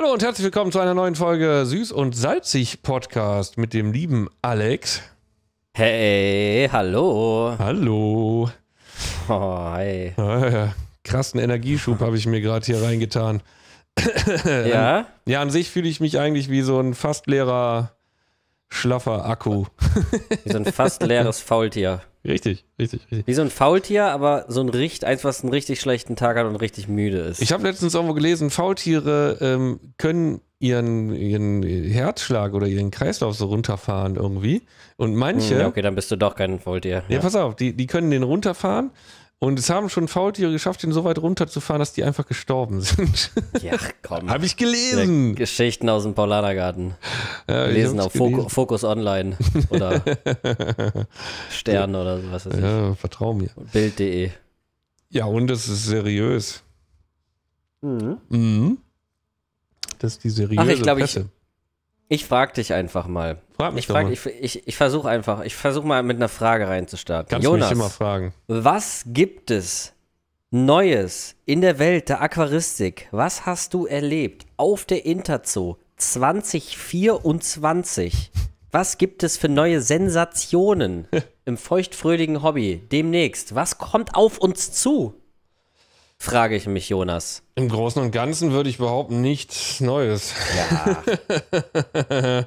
Hallo und herzlich willkommen zu einer neuen Folge Süß und Salzig Podcast mit dem lieben Alex. Hey, hallo. Hallo. Oh, hey. krassen Energieschub habe ich mir gerade hier reingetan. ja? Ähm, ja, an sich fühle ich mich eigentlich wie so ein fast leerer, schlaffer Akku. Wie so ein fast leeres Faultier. Richtig, richtig, richtig. Wie so ein Faultier, aber so ein Richt, eins, was einen richtig schlechten Tag hat und richtig müde ist. Ich habe letztens irgendwo gelesen, Faultiere ähm, können ihren, ihren Herzschlag oder ihren Kreislauf so runterfahren irgendwie. Und manche. Hm, okay, dann bist du doch kein Faultier. Ja, ja pass auf, die, die können den runterfahren und es haben schon Faultiere geschafft, ihn so weit runterzufahren, dass die einfach gestorben sind. Ja, komm. Habe ich gelesen. Geschichten aus dem Paulanergarten. Ja, gelesen auf gelesen. Focus Online oder Stern oder so, was weiß ich. Ja, vertrau mir. Bild.de. Ja, und es ist seriös. Mhm. Mhm. Das ist die seriöse Ach, ich glaube, ich, ich frag dich einfach mal. Frag mich ich frag, mal. Ich, ich, ich versuche einfach, ich versuche mal mit einer Frage reinzustarten. Kannst Jonas, mich immer fragen. was gibt es Neues in der Welt der Aquaristik? Was hast du erlebt auf der Interzoo 2024? Was gibt es für neue Sensationen im feuchtfröhlichen Hobby demnächst? Was kommt auf uns zu? frage ich mich, Jonas. Im Großen und Ganzen würde ich behaupten, nichts Neues. Ja.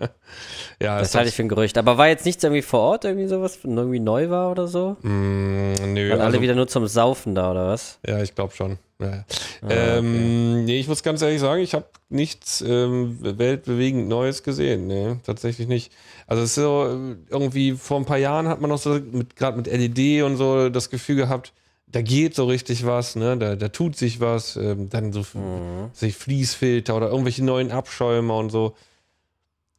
ja das halte ich für ein Gerücht. Aber war jetzt nichts irgendwie vor Ort, irgendwie sowas, irgendwie neu war oder so? Mm, nö. Waren also, alle wieder nur zum Saufen da oder was? Ja, ich glaube schon. Ja. Ah, ähm, nee, ich muss ganz ehrlich sagen, ich habe nichts ähm, weltbewegend Neues gesehen. Nee, tatsächlich nicht. Also es ist so, irgendwie vor ein paar Jahren hat man noch so gerade mit LED e und so das Gefühl gehabt, da geht so richtig was, ne? da, da tut sich was, ähm, dann so mhm. sich Fließfilter oder irgendwelche neuen Abschäumer und so.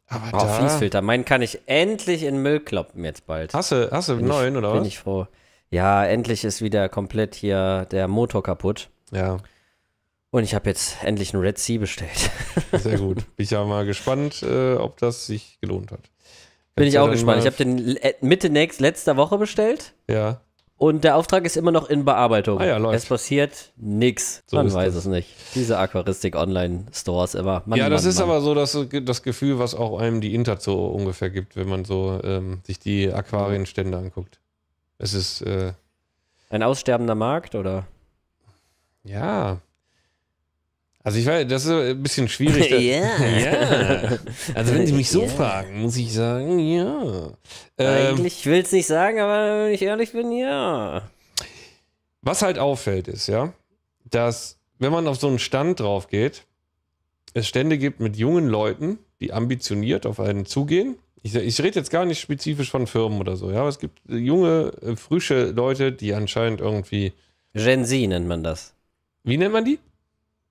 Aber oh, da, Fließfilter, meinen kann ich endlich in Müll kloppen jetzt bald. Hast du, hast du neuen oder bin was? Bin ich froh. Ja, endlich ist wieder komplett hier der Motor kaputt. Ja. Und ich habe jetzt endlich einen Red Sea bestellt. Sehr gut. Bin ich ja mal gespannt, äh, ob das sich gelohnt hat. Bin ich auch gespannt. Ich habe den äh, Mitte nächst, letzter Woche bestellt. Ja. Und der Auftrag ist immer noch in Bearbeitung. Ah ja, läuft. Es passiert nichts. So man weiß das. es nicht. Diese Aquaristik Online Stores immer. Mann, ja, das Mann, ist Mann. aber so das, das Gefühl, was auch einem die Inter Interzoo ungefähr gibt, wenn man so ähm, sich die Aquarienstände anguckt. Es ist äh, ein aussterbender Markt oder? Ja, also ich weiß, das ist ein bisschen schwierig. ja. ja. Also wenn Sie mich so yeah. fragen, muss ich sagen, ja. Ähm, Eigentlich will es nicht sagen, aber wenn ich ehrlich bin, ja. Was halt auffällt ist, ja, dass wenn man auf so einen Stand drauf geht, es Stände gibt mit jungen Leuten, die ambitioniert auf einen zugehen. Ich, ich rede jetzt gar nicht spezifisch von Firmen oder so, ja, aber es gibt junge, äh, frische Leute, die anscheinend irgendwie. Gen Z nennt man das. Wie nennt man die?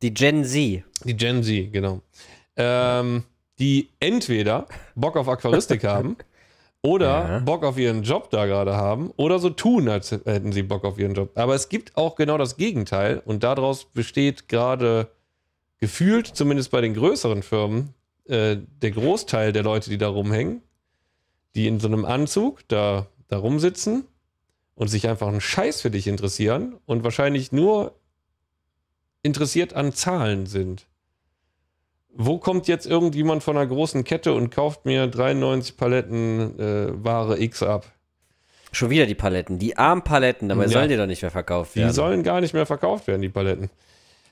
Die Gen Z. Die Gen Z, genau. Ähm, die entweder Bock auf Aquaristik haben oder ja. Bock auf ihren Job da gerade haben oder so tun, als hätten sie Bock auf ihren Job. Aber es gibt auch genau das Gegenteil und daraus besteht gerade gefühlt, zumindest bei den größeren Firmen, äh, der Großteil der Leute, die da rumhängen, die in so einem Anzug da, da rumsitzen und sich einfach einen Scheiß für dich interessieren und wahrscheinlich nur interessiert an Zahlen sind. Wo kommt jetzt irgendjemand von einer großen Kette und kauft mir 93 Paletten äh, Ware X ab? Schon wieder die Paletten, die armen Paletten, dabei ja. sollen die doch nicht mehr verkauft werden. Die sollen gar nicht mehr verkauft werden, die Paletten.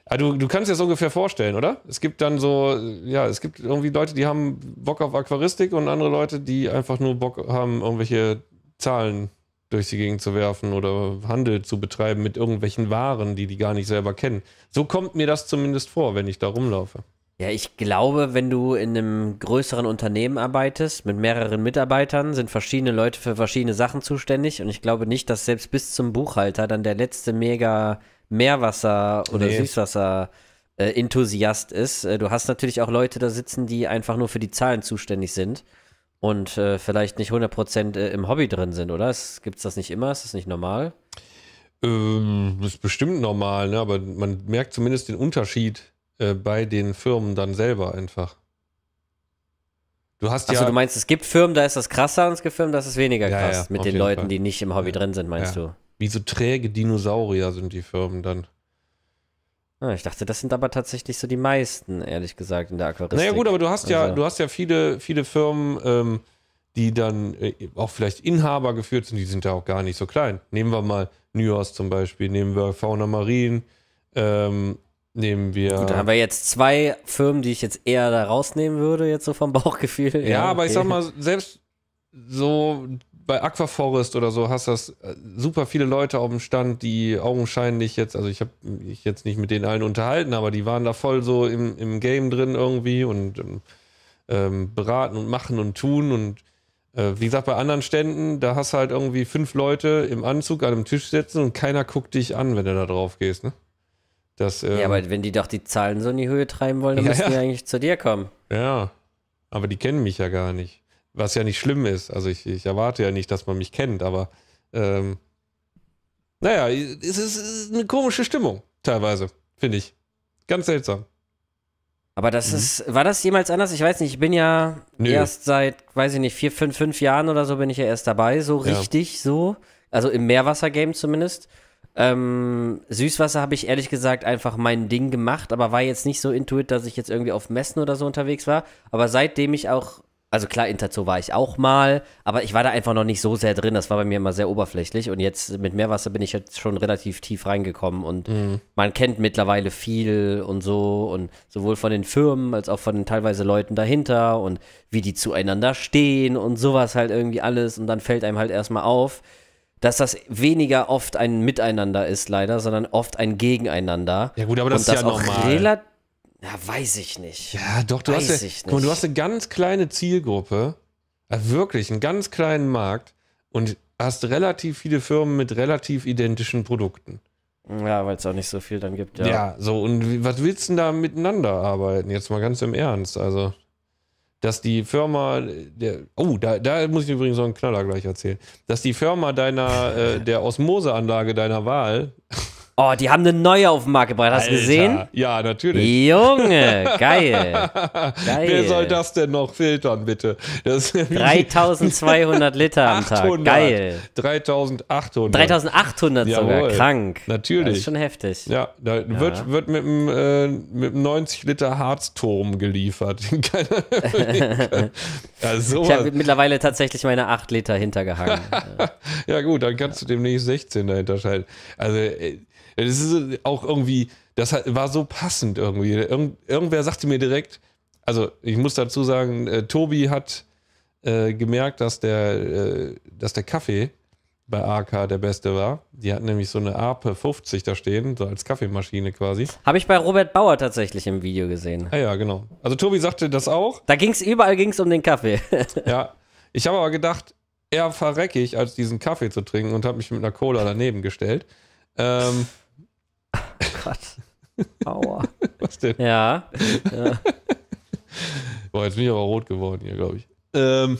Ah, du, du kannst dir das ungefähr vorstellen, oder? Es gibt dann so, ja, es gibt irgendwie Leute, die haben Bock auf Aquaristik und andere Leute, die einfach nur Bock haben, irgendwelche Zahlen zu durch die Gegend zu werfen oder Handel zu betreiben mit irgendwelchen Waren, die die gar nicht selber kennen. So kommt mir das zumindest vor, wenn ich da rumlaufe. Ja, ich glaube, wenn du in einem größeren Unternehmen arbeitest, mit mehreren Mitarbeitern, sind verschiedene Leute für verschiedene Sachen zuständig. Und ich glaube nicht, dass selbst bis zum Buchhalter dann der letzte mega Meerwasser- oder nee. Süßwasser-Enthusiast äh, ist. Äh, du hast natürlich auch Leute da sitzen, die einfach nur für die Zahlen zuständig sind und äh, vielleicht nicht 100% äh, im Hobby drin sind, oder? Gibt es das nicht immer? Ist das nicht normal? Ähm, das ist bestimmt normal, ne? aber man merkt zumindest den Unterschied äh, bei den Firmen dann selber einfach. Du hast Achso, ja, du meinst, es gibt Firmen, da ist das krasser und es gibt Firmen, da ist es weniger krass. Ja, ja, mit den Leuten, Fall. die nicht im Hobby drin sind, meinst du? Wie so träge Dinosaurier sind die Firmen dann. Ah, ich dachte, das sind aber tatsächlich so die meisten, ehrlich gesagt, in der Aquaristik. Naja gut, aber du hast ja, also. du hast ja viele, viele Firmen, ähm, die dann äh, auch vielleicht Inhaber geführt sind, die sind ja auch gar nicht so klein. Nehmen wir mal Nyos zum Beispiel, nehmen wir Fauna Marien, ähm, nehmen wir. Gut, da haben wir jetzt zwei Firmen, die ich jetzt eher da rausnehmen würde, jetzt so vom Bauchgefühl. Ja, ja aber okay. ich sag mal, selbst so bei Aquaforest oder so hast das äh, super viele Leute auf dem Stand, die augenscheinlich jetzt, also ich habe mich jetzt nicht mit denen allen unterhalten, aber die waren da voll so im, im Game drin irgendwie und ähm, ähm, beraten und machen und tun und äh, wie gesagt, bei anderen Ständen, da hast du halt irgendwie fünf Leute im Anzug an einem Tisch sitzen und keiner guckt dich an, wenn du da drauf gehst, ne? Das, ähm, ja, aber wenn die doch die Zahlen so in die Höhe treiben wollen, dann ja, müssen die ja. eigentlich zu dir kommen. Ja, aber die kennen mich ja gar nicht. Was ja nicht schlimm ist. Also ich, ich erwarte ja nicht, dass man mich kennt, aber ähm, naja, es ist eine komische Stimmung, teilweise, finde ich. Ganz seltsam. Aber das mhm. ist, war das jemals anders? Ich weiß nicht, ich bin ja Nö. erst seit, weiß ich nicht, vier, fünf, fünf Jahren oder so bin ich ja erst dabei, so ja. richtig, so. Also im Meerwasser-Game zumindest. Ähm, Süßwasser habe ich ehrlich gesagt einfach mein Ding gemacht, aber war jetzt nicht so intuit, dass ich jetzt irgendwie auf Messen oder so unterwegs war. Aber seitdem ich auch also klar, Interzo war ich auch mal, aber ich war da einfach noch nicht so sehr drin. Das war bei mir immer sehr oberflächlich. Und jetzt mit Meerwasser bin ich jetzt schon relativ tief reingekommen. Und mhm. man kennt mittlerweile viel und so. Und sowohl von den Firmen als auch von den teilweise Leuten dahinter und wie die zueinander stehen und sowas halt irgendwie alles. Und dann fällt einem halt erstmal auf, dass das weniger oft ein Miteinander ist, leider, sondern oft ein Gegeneinander. Ja, gut, aber das und ist das ja auch normal. Ja, weiß ich nicht. Ja, doch, du, weiß hast, ja, guck, du hast eine ganz kleine Zielgruppe, also wirklich einen ganz kleinen Markt und hast relativ viele Firmen mit relativ identischen Produkten. Ja, weil es auch nicht so viel dann gibt, ja. Ja, so, und was willst du denn da miteinander arbeiten? Jetzt mal ganz im Ernst. Also, dass die Firma, der, oh, da, da muss ich übrigens so einen Knaller gleich erzählen, dass die Firma deiner, äh, der Osmoseanlage deiner Wahl Oh, die haben eine neue auf den Markt gebracht. Hast du gesehen? Ja, natürlich. Junge, geil. geil. Wer soll das denn noch filtern, bitte? 3200 Liter am 800, Tag. Geil. 3800. 3800 sogar. Jawohl. Krank. Natürlich. Das ist schon heftig. Ja, da ja. Wird, wird mit einem, äh, einem 90 Liter Harzturm geliefert. also ich habe mittlerweile tatsächlich meine 8 Liter hintergehangen. ja, gut, dann kannst du demnächst 16 dahinter schalten. Also, äh, das ist auch irgendwie, das war so passend irgendwie. Irgend, irgendwer sagte mir direkt, also ich muss dazu sagen, äh, Tobi hat äh, gemerkt, dass der, äh, dass der Kaffee bei AK der beste war. Die hatten nämlich so eine Ape 50 da stehen, so als Kaffeemaschine quasi. Habe ich bei Robert Bauer tatsächlich im Video gesehen. Ah ja, genau. Also Tobi sagte das auch. Da ging es überall ging's um den Kaffee. ja, ich habe aber gedacht, eher verreckig, als diesen Kaffee zu trinken und habe mich mit einer Cola daneben gestellt. Ähm, Gott. Aua. Was denn? Ja. ja. Boah, jetzt bin ich aber rot geworden hier, glaube ich. Ähm.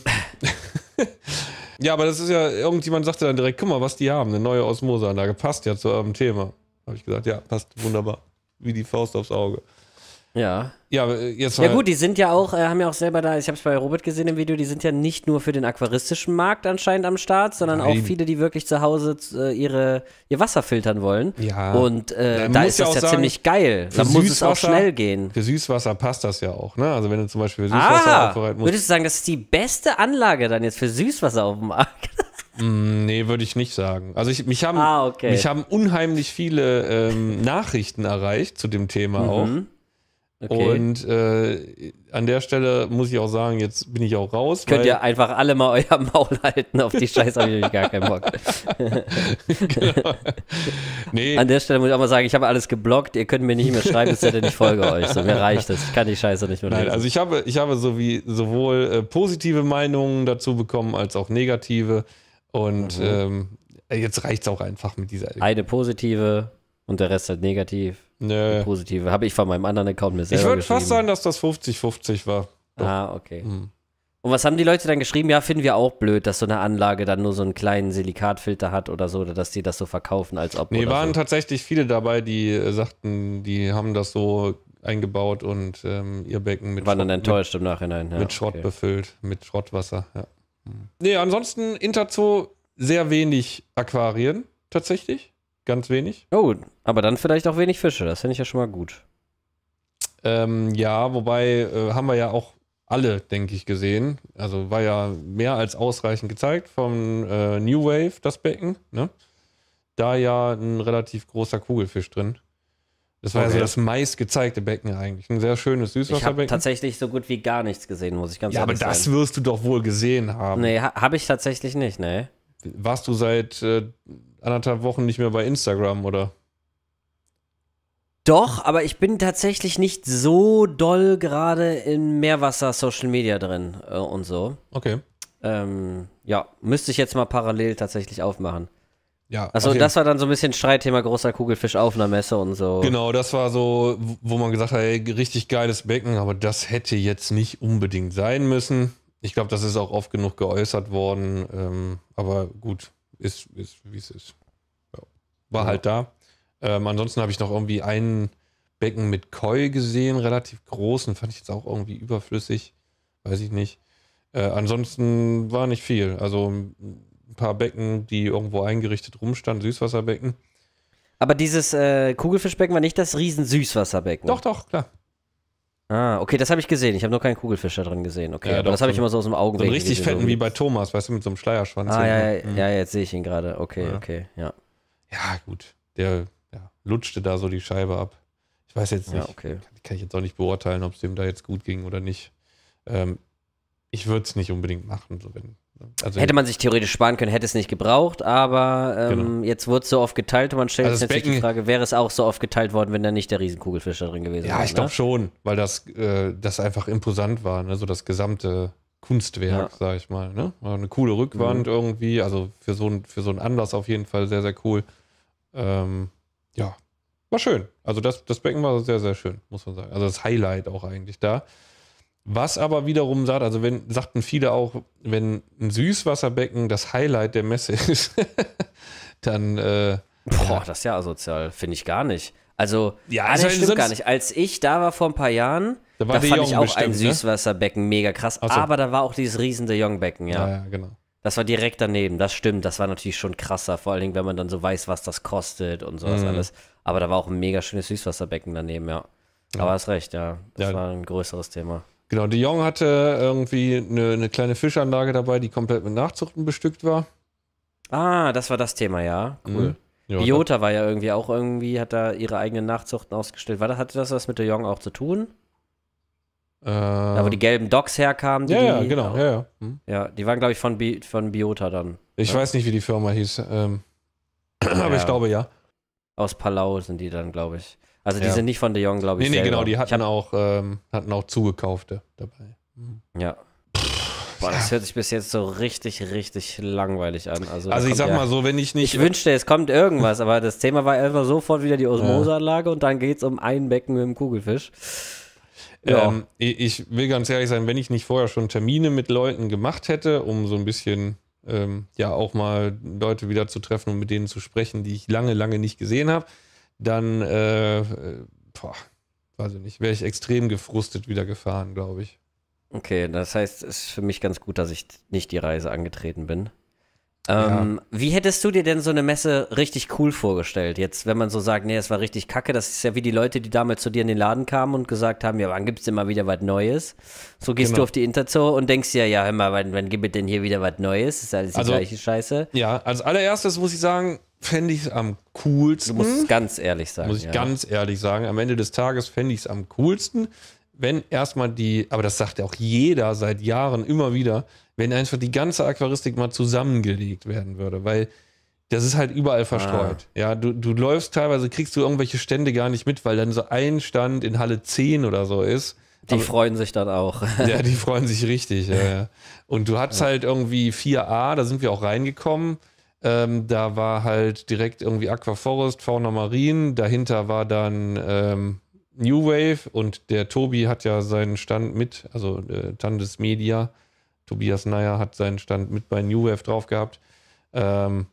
ja, aber das ist ja, irgendjemand sagte dann direkt, guck mal, was die haben, eine neue Osmoseanlage. Passt ja zu eurem Thema. Habe ich gesagt, ja, passt wunderbar. Wie die Faust aufs Auge. Ja. Ja, äh, jetzt ja gut, die sind ja auch, äh, haben ja auch selber da, ich habe es bei Robert gesehen im Video, die sind ja nicht nur für den aquaristischen Markt anscheinend am Start, sondern Nein. auch viele, die wirklich zu Hause äh, ihre, ihr Wasser filtern wollen. Ja. Und äh, da ist ja das ja sagen, ziemlich geil. Da muss es auch schnell gehen. Für Süßwasser passt das ja auch, ne? Also wenn du zum Beispiel für Süßwasser ah, aufbereiten musst. Würdest du sagen, das ist die beste Anlage dann jetzt für Süßwasser auf dem Markt? Mm, nee, würde ich nicht sagen. Also ich, mich, haben, ah, okay. mich haben unheimlich viele ähm, Nachrichten erreicht zu dem Thema mhm. auch. Okay. Und äh, an der Stelle muss ich auch sagen, jetzt bin ich auch raus. Könnt ihr einfach alle mal euer Maul halten, auf die Scheiße habe ich nämlich gar keinen Bock. genau. nee. An der Stelle muss ich auch mal sagen, ich habe alles geblockt, ihr könnt mir nicht mehr schreiben, es hätte nicht folge euch. So, mir reicht das, ich kann die Scheiße nicht mehr Nein, lesen. Also ich habe, ich habe so wie, sowohl äh, positive Meinungen dazu bekommen, als auch negative. Und mhm. ähm, jetzt reicht es auch einfach mit dieser. Eine positive und der Rest halt negativ. Nö. Positive. Habe ich von meinem anderen Account mir selber Ich würde fast sagen, dass das 50-50 war. Doch. Ah, okay. Hm. Und was haben die Leute dann geschrieben? Ja, finden wir auch blöd, dass so eine Anlage dann nur so einen kleinen Silikatfilter hat oder so, oder dass die das so verkaufen, als ob. Nee, waren so. tatsächlich viele dabei, die äh, sagten, die haben das so eingebaut und ähm, ihr Becken mit. Waren Schrott, dann enttäuscht mit, im Nachhinein, ja, Mit Schrott okay. befüllt, mit Schrottwasser, ja. Mhm. Nee, ansonsten Interzoo sehr wenig Aquarien, tatsächlich ganz wenig. Oh, aber dann vielleicht auch wenig Fische, das finde ich ja schon mal gut. Ähm, ja, wobei äh, haben wir ja auch alle, denke ich, gesehen. Also war ja mehr als ausreichend gezeigt vom äh, New Wave, das Becken. Ne? Da ja ein relativ großer Kugelfisch drin. Das war okay. also das meistgezeigte Becken eigentlich. Ein sehr schönes Süßwasserbecken. Ich habe tatsächlich so gut wie gar nichts gesehen, muss ich ganz ja, ehrlich sagen. Ja, aber das wirst du doch wohl gesehen haben. Nee, ha habe ich tatsächlich nicht, ne? Warst du seit äh, anderthalb Wochen nicht mehr bei Instagram, oder? Doch, aber ich bin tatsächlich nicht so doll gerade in Meerwasser Social Media drin äh, und so. Okay. Ähm, ja, müsste ich jetzt mal parallel tatsächlich aufmachen. Ja. Also das war dann so ein bisschen Streitthema großer Kugelfisch auf einer Messe und so. Genau, das war so, wo man gesagt hat, ey, richtig geiles Becken, aber das hätte jetzt nicht unbedingt sein müssen. Ich glaube, das ist auch oft genug geäußert worden. Ähm, aber gut, ist, ist wie es ist. Ja. War ja. halt da. Ähm, ansonsten habe ich noch irgendwie einen Becken mit Koi gesehen, relativ großen, fand ich jetzt auch irgendwie überflüssig, weiß ich nicht. Äh, ansonsten war nicht viel. Also ein paar Becken, die irgendwo eingerichtet rumstanden, Süßwasserbecken. Aber dieses äh, Kugelfischbecken war nicht das Riesensüßwasserbecken. Doch, doch, klar. Ah, okay, das habe ich gesehen. Ich habe nur keinen Kugelfischer drin gesehen. Okay, ja, aber doch, das habe ich immer so aus dem Augenblick. So richtig fetten wie bei Thomas, weißt du, mit so einem Schleierschwanz. Ah, ne? ja, ja, mhm. ja, jetzt sehe ich ihn gerade. Okay, ja. okay, ja. Ja, gut. Der ja, lutschte da so die Scheibe ab. Ich weiß jetzt nicht. Okay. Kann, kann, ich jetzt auch nicht beurteilen, ob es dem da jetzt gut ging oder nicht. Ähm, ich würde es nicht unbedingt machen, so wenn also hätte man sich theoretisch sparen können, hätte es nicht gebraucht, aber ähm, genau. jetzt wurde es so oft geteilt und man stellt also sich natürlich die Frage, wäre es auch so oft geteilt worden, wenn da nicht der Riesenkugelfisch da drin gewesen wäre? Ja, war, ich glaube ne? schon, weil das, äh, das einfach imposant war, ne? so das gesamte Kunstwerk, ja. sag ich mal. Ne? War eine coole Rückwand mhm. irgendwie, also für so, ein, für so einen Anlass auf jeden Fall sehr, sehr cool. Ähm, ja, war schön. Also das, das Becken war sehr, sehr schön, muss man sagen. Also das Highlight auch eigentlich da. Was aber wiederum sagt, also wenn, sagten viele auch, wenn ein Süßwasserbecken das Highlight der Messe ist, dann. Äh, Boah, das ist ja asozial, finde ich gar nicht. Also, ja, ah, also das stimmt gar nicht. Als ich da war vor ein paar Jahren, da, da fand ich auch bestimmt, ein ne? Süßwasserbecken mega krass. So. Aber da war auch dieses riesen De ja. ja. Ja, genau. Das war direkt daneben, das stimmt. Das war natürlich schon krasser, vor allen Dingen, wenn man dann so weiß, was das kostet und sowas mhm. alles. Aber da war auch ein mega schönes Süßwasserbecken daneben, ja. ja. Aber hast recht, ja. Das ja. war ein größeres Thema. Genau, De Jong hatte irgendwie eine, eine, kleine Fischanlage dabei, die komplett mit Nachzuchten bestückt war. Ah, das war das Thema, ja. Cool. Mhm. Ja, war ja irgendwie auch irgendwie, hat da ihre eigenen Nachzuchten ausgestellt. War das, hatte das was mit De Jong auch zu tun? Äh, da, wo die gelben Docs herkamen. Die, ja, ja, genau. ja, ja. Hm. ja, die waren, glaube ich, von, Bi von Biota dann. Ich ja. weiß nicht, wie die Firma hieß. Ähm, aber ich glaube, ja. Aus Palau sind die dann, glaube ich. Also die ja. sind nicht von De Jong, glaube ich. Nee, nee, selber. genau, die hatten, hab, auch, ähm, hatten auch zugekaufte dabei. Mhm. Ja. Boah, das hört sich bis jetzt so richtig, richtig langweilig an. Also, also ich sag ja, mal so, wenn ich nicht. Ich wünschte, es kommt irgendwas, aber das Thema war einfach sofort wieder die Osmoseanlage und dann geht's um ein Becken mit dem Kugelfisch. Ja. Ähm, ich will ganz ehrlich sein, wenn ich nicht vorher schon Termine mit Leuten gemacht hätte, um so ein bisschen ähm, ja auch mal Leute wieder zu treffen und mit denen zu sprechen, die ich lange, lange nicht gesehen habe, dann, äh, äh, boah, weiß ich nicht, wäre ich extrem gefrustet wieder gefahren, glaube ich. Okay, das heißt, es ist für mich ganz gut, dass ich nicht die Reise angetreten bin. Ähm, ja. Wie hättest du dir denn so eine Messe richtig cool vorgestellt? Jetzt, wenn man so sagt, nee, es war richtig kacke, das ist ja wie die Leute, die damals zu dir in den Laden kamen und gesagt haben, ja, wann gibt's denn immer wieder was Neues? So gehst genau. du auf die Interzoo und denkst dir, ja, hör mal, wann, wann gibt es denn hier wieder was Neues? Ist alles die also, gleiche Scheiße? Ja, als allererstes muss ich sagen, fände ich es am coolsten. Du musst es ganz ehrlich sagen. Muss ich ja. ganz ehrlich sagen. Am Ende des Tages fände ich es am coolsten, wenn erstmal die, aber das sagt ja auch jeder seit Jahren immer wieder, wenn einfach die ganze Aquaristik mal zusammengelegt werden würde, weil das ist halt überall verstreut. Ah. Ja, du, du läufst teilweise, kriegst du irgendwelche Stände gar nicht mit, weil dann so ein Stand in Halle 10 oder so ist. Die aber, freuen sich dann auch. Ja, die freuen sich richtig. Ja, ja. Und du hast ja. halt irgendwie 4a, da sind wir auch reingekommen. Ähm, da war halt direkt irgendwie Aquaforest, Fauna Marien. dahinter war dann ähm, New Wave und der Tobi hat ja seinen Stand mit, also äh, Tandes Media, Tobias Nayer hat seinen Stand mit bei New Wave drauf gehabt. Ähm,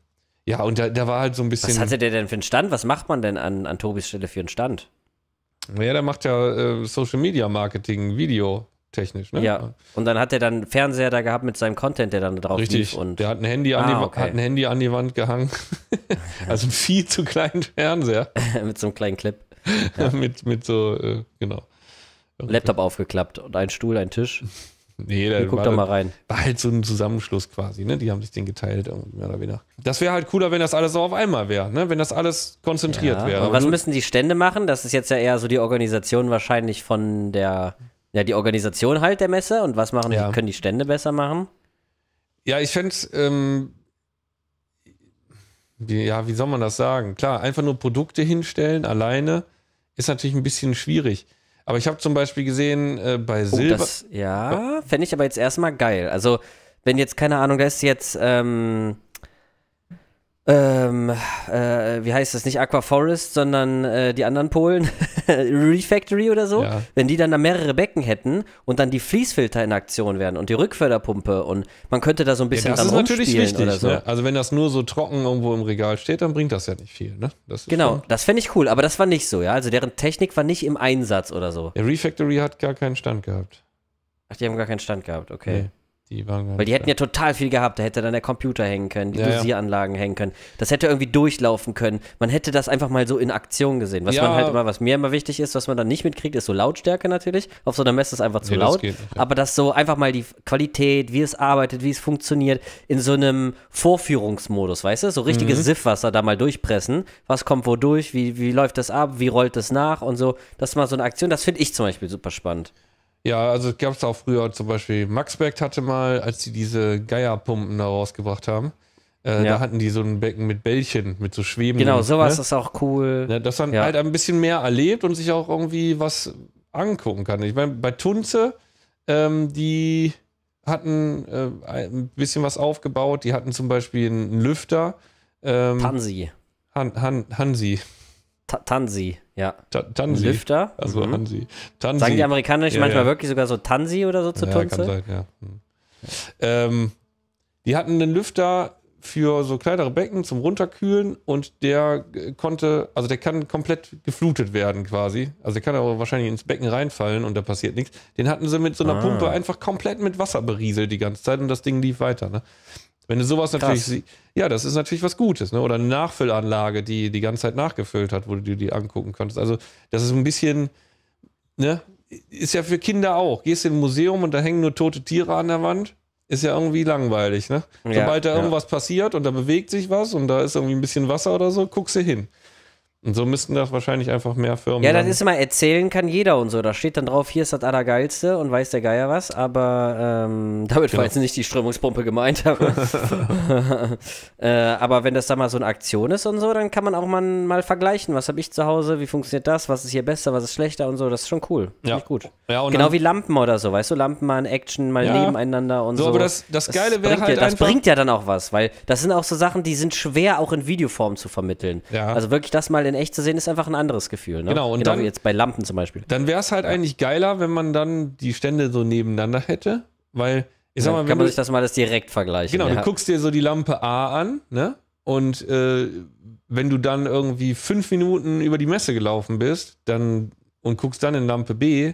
ja, und da, da, war halt so ein bisschen. Was hatte der denn für einen Stand? Was macht man denn an, an Tobis Stelle für einen Stand? Naja, der macht ja äh, Social Media Marketing, Video technisch, ne? Ja. Und dann hat er dann einen Fernseher da gehabt mit seinem Content, der dann da drauf Richtig. Lief und der hat ein Handy an, die, ah, okay. hat ein Handy an die Wand gehangen. also ein viel zu kleinen Fernseher. mit so einem kleinen Clip. Ja. mit, mit so, äh, genau. Laptop aufgeklappt und ein Stuhl, ein Tisch. Nee, da guck doch mal rein. War halt so ein Zusammenschluss quasi, ne? Die haben sich den geteilt, mehr oder weniger. Das wäre halt cooler, wenn das alles so auf einmal wäre, ne? Wenn das alles konzentriert ja. wäre. was müssen die Stände machen? Das ist jetzt ja eher so die Organisation wahrscheinlich von der ja, die Organisation halt der Messe und was machen ja. die, können die Stände besser machen? Ja, ich fände ähm, ja, wie soll man das sagen? Klar, einfach nur Produkte hinstellen alleine ist natürlich ein bisschen schwierig. Aber ich habe zum Beispiel gesehen äh, bei oh, Silber. Oh, das, ja, fände ich aber jetzt erstmal geil. Also, wenn jetzt, keine Ahnung, da ist jetzt ähm, ähm, äh, wie heißt das, nicht Aquaforest, sondern äh, die anderen Polen, Refactory oder so, ja. wenn die dann da mehrere Becken hätten und dann die Fließfilter in Aktion wären und die Rückförderpumpe und man könnte da so ein bisschen ja, das dran ist natürlich wichtig, so. Ne? Also wenn das nur so trocken irgendwo im Regal steht, dann bringt das ja nicht viel, ne? Das genau, schon... das fände ich cool, aber das war nicht so, ja, also deren Technik war nicht im Einsatz oder so. Der Refactory hat gar keinen Stand gehabt. Ach, die haben gar keinen Stand gehabt, okay. Nee. Die waren Weil die hätten ja total viel gehabt. Da hätte dann der Computer hängen können, die ja, Dosieranlagen ja. hängen können. Das hätte irgendwie durchlaufen können. Man hätte das einfach mal so in Aktion gesehen. Was ja. man halt immer, was mir immer wichtig ist, was man dann nicht mitkriegt, ist so Lautstärke natürlich. Auf so einer Messe ist es einfach zu nee, laut. Das nicht, Aber das so einfach mal die Qualität, wie es arbeitet, wie es funktioniert, in so einem Vorführungsmodus, weißt du? So richtiges mhm. Siffwasser da mal durchpressen. Was kommt wo durch? Wie, wie läuft das ab? Wie rollt das nach? Und so. Das ist mal so eine Aktion. Das finde ich zum Beispiel super spannend. Ja, also gab es auch früher zum Beispiel, Maxberg hatte mal, als die diese Geierpumpen da rausgebracht haben, äh, ja. da hatten die so ein Becken mit Bällchen, mit so Schweben. Genau, ne? sowas ne? ist auch cool. Ja, dass man ja. halt ein bisschen mehr erlebt und sich auch irgendwie was angucken kann. Ich meine, bei Tunze, ähm, die hatten äh, ein bisschen was aufgebaut, die hatten zum Beispiel einen Lüfter. Ähm, Tansi. Han, Han, Hansi. Ta Tansi. Ja. T Tansi. Lüfter. Also mhm. Hansi. Tansi. Sagen die Amerikaner nicht ja, manchmal ja. wirklich sogar so Tansi oder so zu ja, Tunze? Kann sein, ja. Hm. Ähm, die hatten einen Lüfter für so kleinere Becken zum Runterkühlen und der äh, konnte, also der kann komplett geflutet werden quasi. Also der kann aber wahrscheinlich ins Becken reinfallen und da passiert nichts. Den hatten sie mit so einer ah. Pumpe einfach komplett mit Wasser berieselt die ganze Zeit und das Ding lief weiter. Ne? Wenn du sowas natürlich siehst, ja, das ist natürlich was Gutes, ne? Oder eine Nachfüllanlage, die die ganze Zeit nachgefüllt hat, wo du dir die angucken konntest. Also, das ist ein bisschen, ne? Ist ja für Kinder auch. Gehst in ein Museum und da hängen nur tote Tiere an der Wand. Ist ja irgendwie langweilig, ne? Ja, Sobald da irgendwas passiert und da bewegt sich was und da ist irgendwie ein bisschen Wasser oder so, guckst du hin. Und so müssten das wahrscheinlich einfach mehr Firmen. Ja, das ist immer erzählen kann jeder und so. Da steht dann drauf, hier ist das Allergeilste und weiß der Geier was, aber ähm, damit genau. war jetzt nicht die Strömungspumpe gemeint. Aber, äh, aber wenn das da mal so eine Aktion ist und so, dann kann man auch mal, mal vergleichen. Was habe ich zu Hause? Wie funktioniert das? Was ist hier besser? Was ist schlechter und so? Das ist schon cool. Find Ich gut. Ja, genau wie Lampen oder so, weißt du? Lampen mal in Action, mal ja. nebeneinander und so. so. Aber das, das, Geile wäre halt. Ja, das bringt ja dann auch was, weil das sind auch so Sachen, die sind schwer auch in Videoform zu vermitteln. Also wirklich das mal in echt zu sehen, ist einfach ein anderes Gefühl. Ne? Genau, und genau dann, wie jetzt bei Lampen zum Beispiel. Dann wäre es halt ja. eigentlich geiler, wenn man dann die Stände so nebeneinander hätte, weil ich sag mal, wenn kann man du, sich das mal das direkt vergleichen. Genau, ja. du guckst dir so die Lampe A an, ne? Und äh, wenn du dann irgendwie fünf Minuten über die Messe gelaufen bist, dann und guckst dann in Lampe B,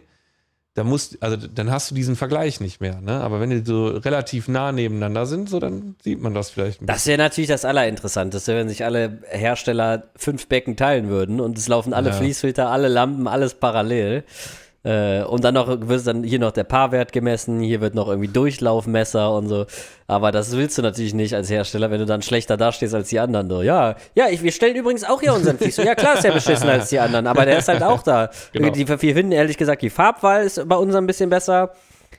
da musst, also dann hast du diesen Vergleich nicht mehr. Ne? Aber wenn die so relativ nah nebeneinander sind, so dann sieht man das vielleicht. Ein das wäre natürlich das Allerinteressanteste, wenn sich alle Hersteller fünf Becken teilen würden und es laufen alle ja. Fließfilter, alle Lampen, alles parallel. Äh, und dann noch wird dann hier noch der Paarwert gemessen, hier wird noch irgendwie Durchlaufmesser und so. Aber das willst du natürlich nicht als Hersteller, wenn du dann schlechter dastehst als die anderen. So, ja, ja, ich, wir stellen übrigens auch hier unseren Fließ. ja, klar ist der beschissen als die anderen, aber der ist halt auch da. Genau. Die wir finden ehrlich gesagt, die Farbwahl ist bei uns ein bisschen besser.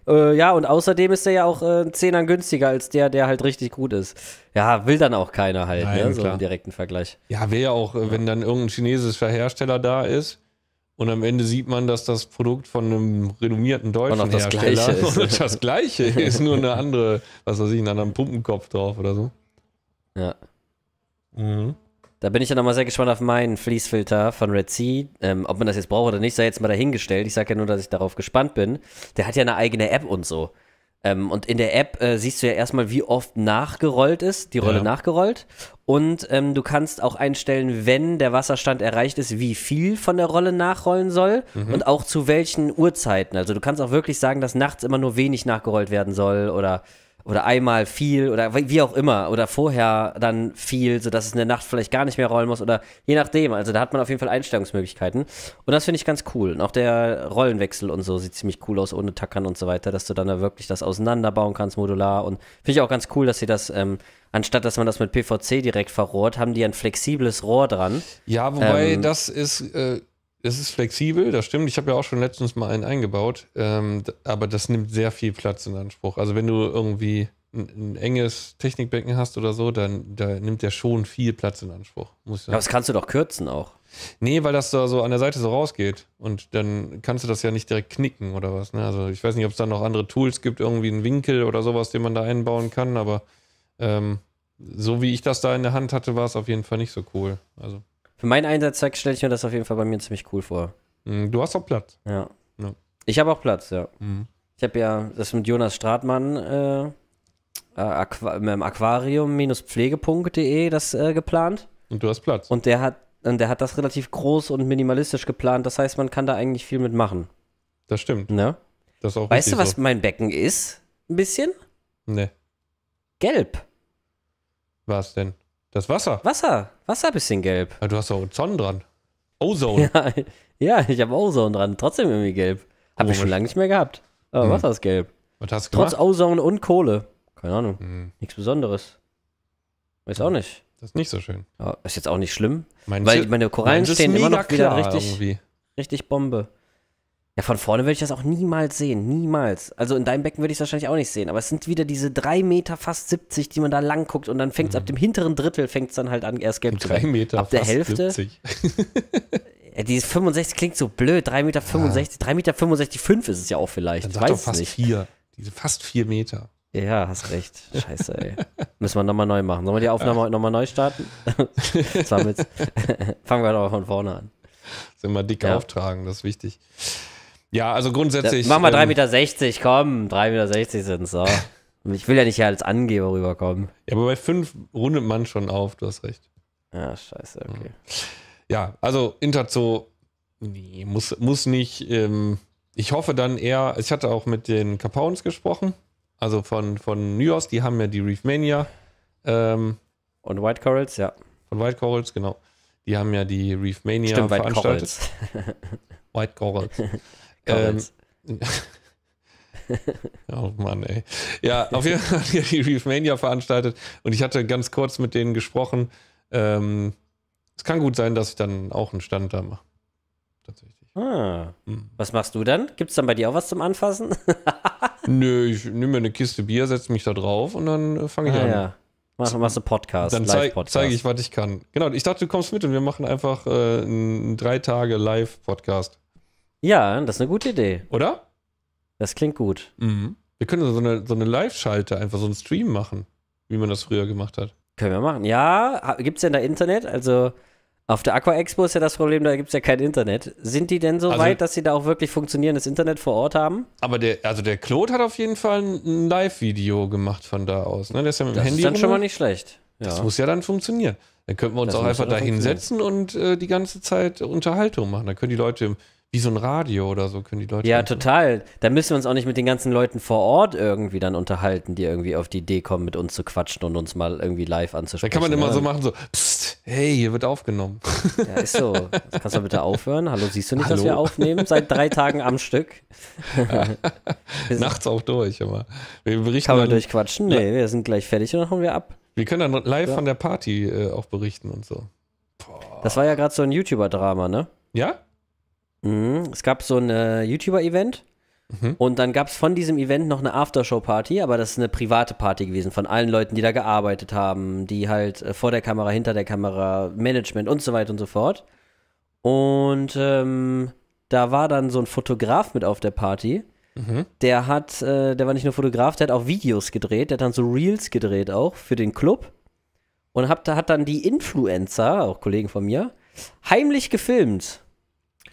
Äh, ja, und außerdem ist der ja auch äh, Zehnern günstiger als der, der halt richtig gut ist. Ja, will dann auch keiner halt, Nein, ne? so im direkten Vergleich. Ja, wäre ja auch, äh, wenn dann irgendein chinesischer Hersteller da ist, und am Ende sieht man, dass das Produkt von einem renommierten deutschen und das Hersteller gleiche ist. Und das gleiche ist, nur eine andere, was weiß ich, einen anderen Pumpenkopf drauf oder so. Ja. Mhm. Da bin ich ja nochmal sehr gespannt auf meinen Fließfilter von Red Sea. Ähm, ob man das jetzt braucht oder nicht, sei jetzt mal dahingestellt. Ich sage ja nur, dass ich darauf gespannt bin. Der hat ja eine eigene App und so. Ähm, und in der App äh, siehst du ja erstmal, wie oft nachgerollt ist, die Rolle ja. nachgerollt. Und ähm, du kannst auch einstellen, wenn der Wasserstand erreicht ist, wie viel von der Rolle nachrollen soll mhm. und auch zu welchen Uhrzeiten. Also du kannst auch wirklich sagen, dass nachts immer nur wenig nachgerollt werden soll oder oder einmal viel oder wie auch immer oder vorher dann viel, sodass es in der Nacht vielleicht gar nicht mehr rollen muss oder je nachdem. Also da hat man auf jeden Fall Einstellungsmöglichkeiten und das finde ich ganz cool. Und auch der Rollenwechsel und so sieht ziemlich cool aus ohne Tackern und so weiter, dass du dann da wirklich das auseinanderbauen kannst modular und finde ich auch ganz cool, dass sie das ähm, anstatt dass man das mit PVC direkt verrohrt, haben die ein flexibles Rohr dran. Ja, wobei ähm, das ist äh es ist flexibel, das stimmt. Ich habe ja auch schon letztens mal einen eingebaut, ähm, aber das nimmt sehr viel Platz in Anspruch. Also wenn du irgendwie ein, ein enges Technikbecken hast oder so, dann da nimmt der schon viel Platz in Anspruch. Muss ja. Aber das kannst du doch kürzen auch. Nee, weil das da so an der Seite so rausgeht und dann kannst du das ja nicht direkt knicken oder was. Ne? Also ich weiß nicht, ob es da noch andere Tools gibt, irgendwie einen Winkel oder sowas, den man da einbauen kann, aber ähm, so wie ich das da in der Hand hatte, war es auf jeden Fall nicht so cool. Also für meinen Einsatzzweck stelle ich mir das auf jeden Fall bei mir ziemlich cool vor. Mhm, du hast auch Platz. Ja. ja. Ich habe auch Platz, ja. Mhm. Ich habe ja das mit Jonas Stratmann äh, äh Aqu aquarium pflegepunktde das äh, geplant. Und du hast Platz. Und der hat und der hat das relativ groß und minimalistisch geplant. Das heißt, man kann da eigentlich viel mitmachen. Das stimmt. Ne? Das auch weißt du, was so. mein Becken ist? Ein bisschen? Nee. Gelb. Was denn? Das Wasser. Wasser. Wasser ein bisschen gelb. Ja, du hast doch Sonnen dran. Ozone. Ja, ja ich habe Ozone dran. Trotzdem irgendwie gelb. Habe ich schon lange nicht mehr gehabt. Aber hm. Wasser ist gelb. Was hast du Trotz gemacht? Ozone und Kohle. Keine Ahnung. Hm. Nichts Besonderes. Weiß auch nicht. Das ist nicht so schön. Ja, ist jetzt auch nicht schlimm. Meinst weil meine Korallen stehen immer noch wieder richtig, richtig Bombe. Ja, von vorne würde ich das auch niemals sehen. Niemals. Also in deinem Becken würde ich es wahrscheinlich auch nicht sehen. Aber es sind wieder diese drei Meter fast 70, die man da lang guckt. Und dann fängt es mhm. ab dem hinteren Drittel fängt es dann halt an, erst gelb zu werden. Meter ab der Hälfte. 70. ja, dieses 65 klingt so blöd. Drei Meter 65, ja. Meter 65, 5 ist es ja auch vielleicht. Dann ich weiß doch fast nicht. vier. Diese fast vier Meter. Ja, hast recht. Scheiße, ey. Müssen wir nochmal neu machen. Sollen wir die Aufnahme heute nochmal neu starten? Fangen wir doch von vorne an. Sind wir dick ja. auftragen, das ist wichtig. Ja, also grundsätzlich. Da, mach mal 3,60 Meter, 60, komm, 3,60 Meter sind es. So. ich will ja nicht als Angeber rüberkommen. Ja, aber bei 5 rundet man schon auf, du hast recht. Ja, scheiße, okay. Hm. Ja, also Interzo, nee, muss, muss nicht. Ähm, ich hoffe dann eher, ich hatte auch mit den Capowns gesprochen, also von, von Nyos, die haben ja die Reefmania. Ähm, und White Corals, ja. Von White Corals, genau. Die haben ja die Reefmania Stimmt, veranstaltet. White Corals. White Corals. Ähm, oh Mann, ey. Ja, auf jeden Fall hat die Reef Mania veranstaltet und ich hatte ganz kurz mit denen gesprochen. Ähm, es kann gut sein, dass ich dann auch einen Stand da mache. Tatsächlich. Ah. Hm. Was machst du dann? Gibt es dann bei dir auch was zum Anfassen? Nö, ich nehme mir eine Kiste Bier, setze mich da drauf und dann äh, fange ich ah, an. Ja. Mach, machst du Podcast, Dann zeige zeig ich, was ich kann. Genau, ich dachte, du kommst mit und wir machen einfach äh, einen drei Tage Live-Podcast. Ja, das ist eine gute Idee. Oder? Das klingt gut. Mhm. Wir können so eine, so eine Live-Schalte, einfach so einen Stream machen, wie man das früher gemacht hat. Können wir machen. Ja, gibt es denn da Internet? Also auf der Aqua Expo ist ja das Problem, da gibt es ja kein Internet. Sind die denn so also, weit, dass sie da auch wirklich funktionierendes Internet vor Ort haben? Aber der, also der Claude hat auf jeden Fall ein Live-Video gemacht von da aus. Ne? Der ist ja mit das dem Handy. ist dann schon mal nicht schlecht. Ja. Das muss ja dann funktionieren. Dann könnten wir uns das auch einfach da hinsetzen und äh, die ganze Zeit Unterhaltung machen. Dann können die Leute im, wie so ein Radio oder so können die Leute. Ja, total. Da müssen wir uns auch nicht mit den ganzen Leuten vor Ort irgendwie dann unterhalten, die irgendwie auf die Idee kommen, mit uns zu quatschen und uns mal irgendwie live anzusprechen. Da kann man immer ja. Ne? so machen, so, pst, hey, hier wird aufgenommen. Ja, ist so. kannst du bitte aufhören? Hallo, siehst du nicht, Hallo? dass wir aufnehmen? Seit drei Tagen am Stück. Nachts auch durch immer. Wir berichten kann man durchquatschen? Nee, wir sind gleich fertig und dann hauen wir ab. Wir können dann live ja. von der Party äh, auch berichten und so. Boah. Das war ja gerade so ein YouTuber-Drama, ne? Ja? Mhm. Es gab so ein äh, YouTuber-Event. Mhm. Und dann gab es von diesem Event noch eine Aftershow-Party, aber das ist eine private Party gewesen von allen Leuten, die da gearbeitet haben, die halt äh, vor der Kamera, hinter der Kamera, Management und so weiter und so fort. Und ähm, da war dann so ein Fotograf mit auf der Party. Mhm. Der hat, äh, der war nicht nur Fotograf, der hat auch Videos gedreht, der hat dann so Reels gedreht auch für den Club. Und hat, hat dann die Influencer, auch Kollegen von mir, heimlich gefilmt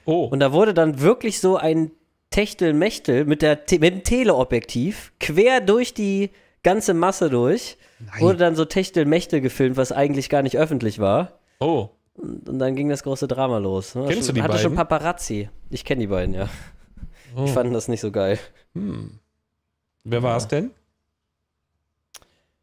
Oh. Und da wurde dann wirklich so ein Techtelmechtel mit, der, mit dem Teleobjektiv quer durch die ganze Masse durch. Nein. Wurde dann so Techtelmechtel gefilmt, was eigentlich gar nicht öffentlich war. Oh. Und, und dann ging das große Drama los. Ne? Kennst schon, du die hatte beiden? schon Paparazzi. Ich kenne die beiden, ja. Oh. Ich fand das nicht so geil. Hm. Wer war es ja. denn?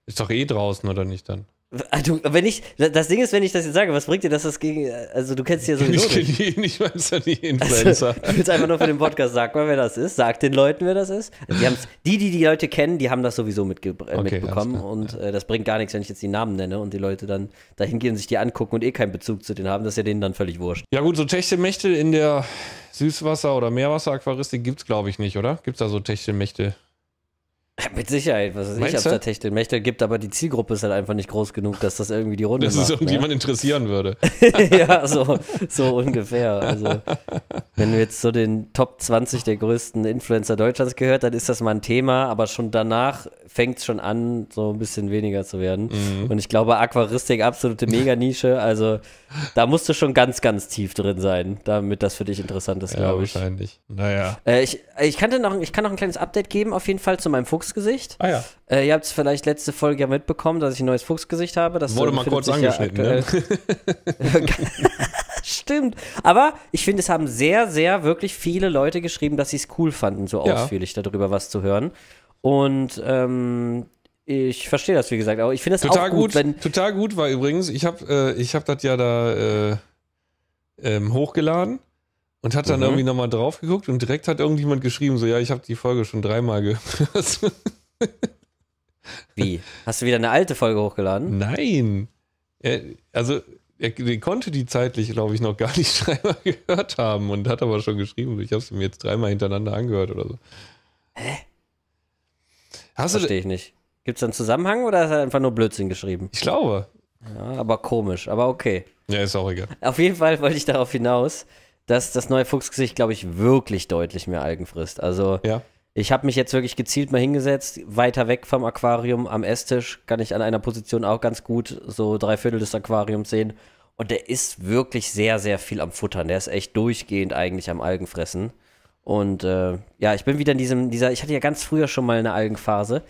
Ist doch eh draußen, oder nicht dann? Ah, du, wenn ich, das Ding ist, wenn ich das jetzt sage, was bringt dir dass das gegen, also du kennst ja nicht. ich nicht. weil es ja die also, Influencer. Also, ich will es einfach nur für den Podcast, sag mal, wer das ist, sag den Leuten, wer das ist. Also, die, die, die die Leute kennen, die haben das sowieso mitge äh, okay, mitbekommen und äh, das bringt gar nichts, wenn ich jetzt die Namen nenne und die Leute dann dahin gehen, sich die angucken und eh keinen Bezug zu denen haben, das ist ja denen dann völlig wurscht. Ja gut, so Techtelmächte in der Süßwasser- oder Meerwasseraquaristik es glaube ich nicht, oder? Gibt es da so Techtelmächte? Ja, mit Sicherheit, was weiß Meinst ich, ob es da Techtel gibt, aber die Zielgruppe ist halt einfach nicht groß genug, dass das irgendwie die Runde dass macht. Dass es irgendjemand ne? interessieren würde. ja, so, so ungefähr. Also, wenn du jetzt so den Top 20 der größten Influencer Deutschlands gehört, dann ist das mal ein Thema, aber schon danach fängt es schon an, so ein bisschen weniger zu werden. Mhm. Und ich glaube, Aquaristik, absolute Mega-Nische, also da musst du schon ganz, ganz tief drin sein, damit das für dich interessant ist, ja, glaube ich. Wahrscheinlich. Naja. Äh, ich, äh, ich, kann noch, ich kann noch ein kleines Update geben, auf jeden Fall zu meinem Fuchsgesicht. Ah ja. Äh, ihr habt es vielleicht letzte Folge ja mitbekommen, dass ich ein neues Fuchsgesicht habe. Das wurde äh, mal kurz angeschnitten, ja ne? Stimmt. Aber ich finde, es haben sehr, sehr wirklich viele Leute geschrieben, dass sie es cool fanden, so ja. ausführlich darüber was zu hören. Und ähm, ich verstehe das, wie gesagt, aber ich finde es auch gut, gut wenn Total gut war übrigens, ich habe äh, hab das ja da äh, ähm, hochgeladen und hat dann mhm. irgendwie nochmal drauf geguckt und direkt hat irgendjemand geschrieben, so, ja, ich habe die Folge schon dreimal gehört. Wie? Hast du wieder eine alte Folge hochgeladen? Nein. Er, also, er, er, konnte die zeitlich, glaube ich, noch gar nicht dreimal gehört haben und hat aber schon geschrieben, ich habe sie mir jetzt dreimal hintereinander angehört oder so. Hä? Hast Verstehe ich nicht. Gibt es da einen Zusammenhang oder ist er einfach nur Blödsinn geschrieben? Ich glaube. Ja, aber komisch, aber okay. Ja, ist auch egal. Auf jeden Fall wollte ich darauf hinaus, dass das neue Fuchsgesicht, glaube ich, wirklich deutlich mehr Algen frisst. Also, ja. ich habe mich jetzt wirklich gezielt mal hingesetzt, weiter weg vom Aquarium, am Esstisch, kann ich an einer Position auch ganz gut so drei Viertel des Aquariums sehen. Und der ist wirklich sehr, sehr viel am Futtern. Der ist echt durchgehend eigentlich am Algenfressen. Und äh, ja, ich bin wieder in diesem, dieser, ich hatte ja ganz früher schon mal eine Algenphase,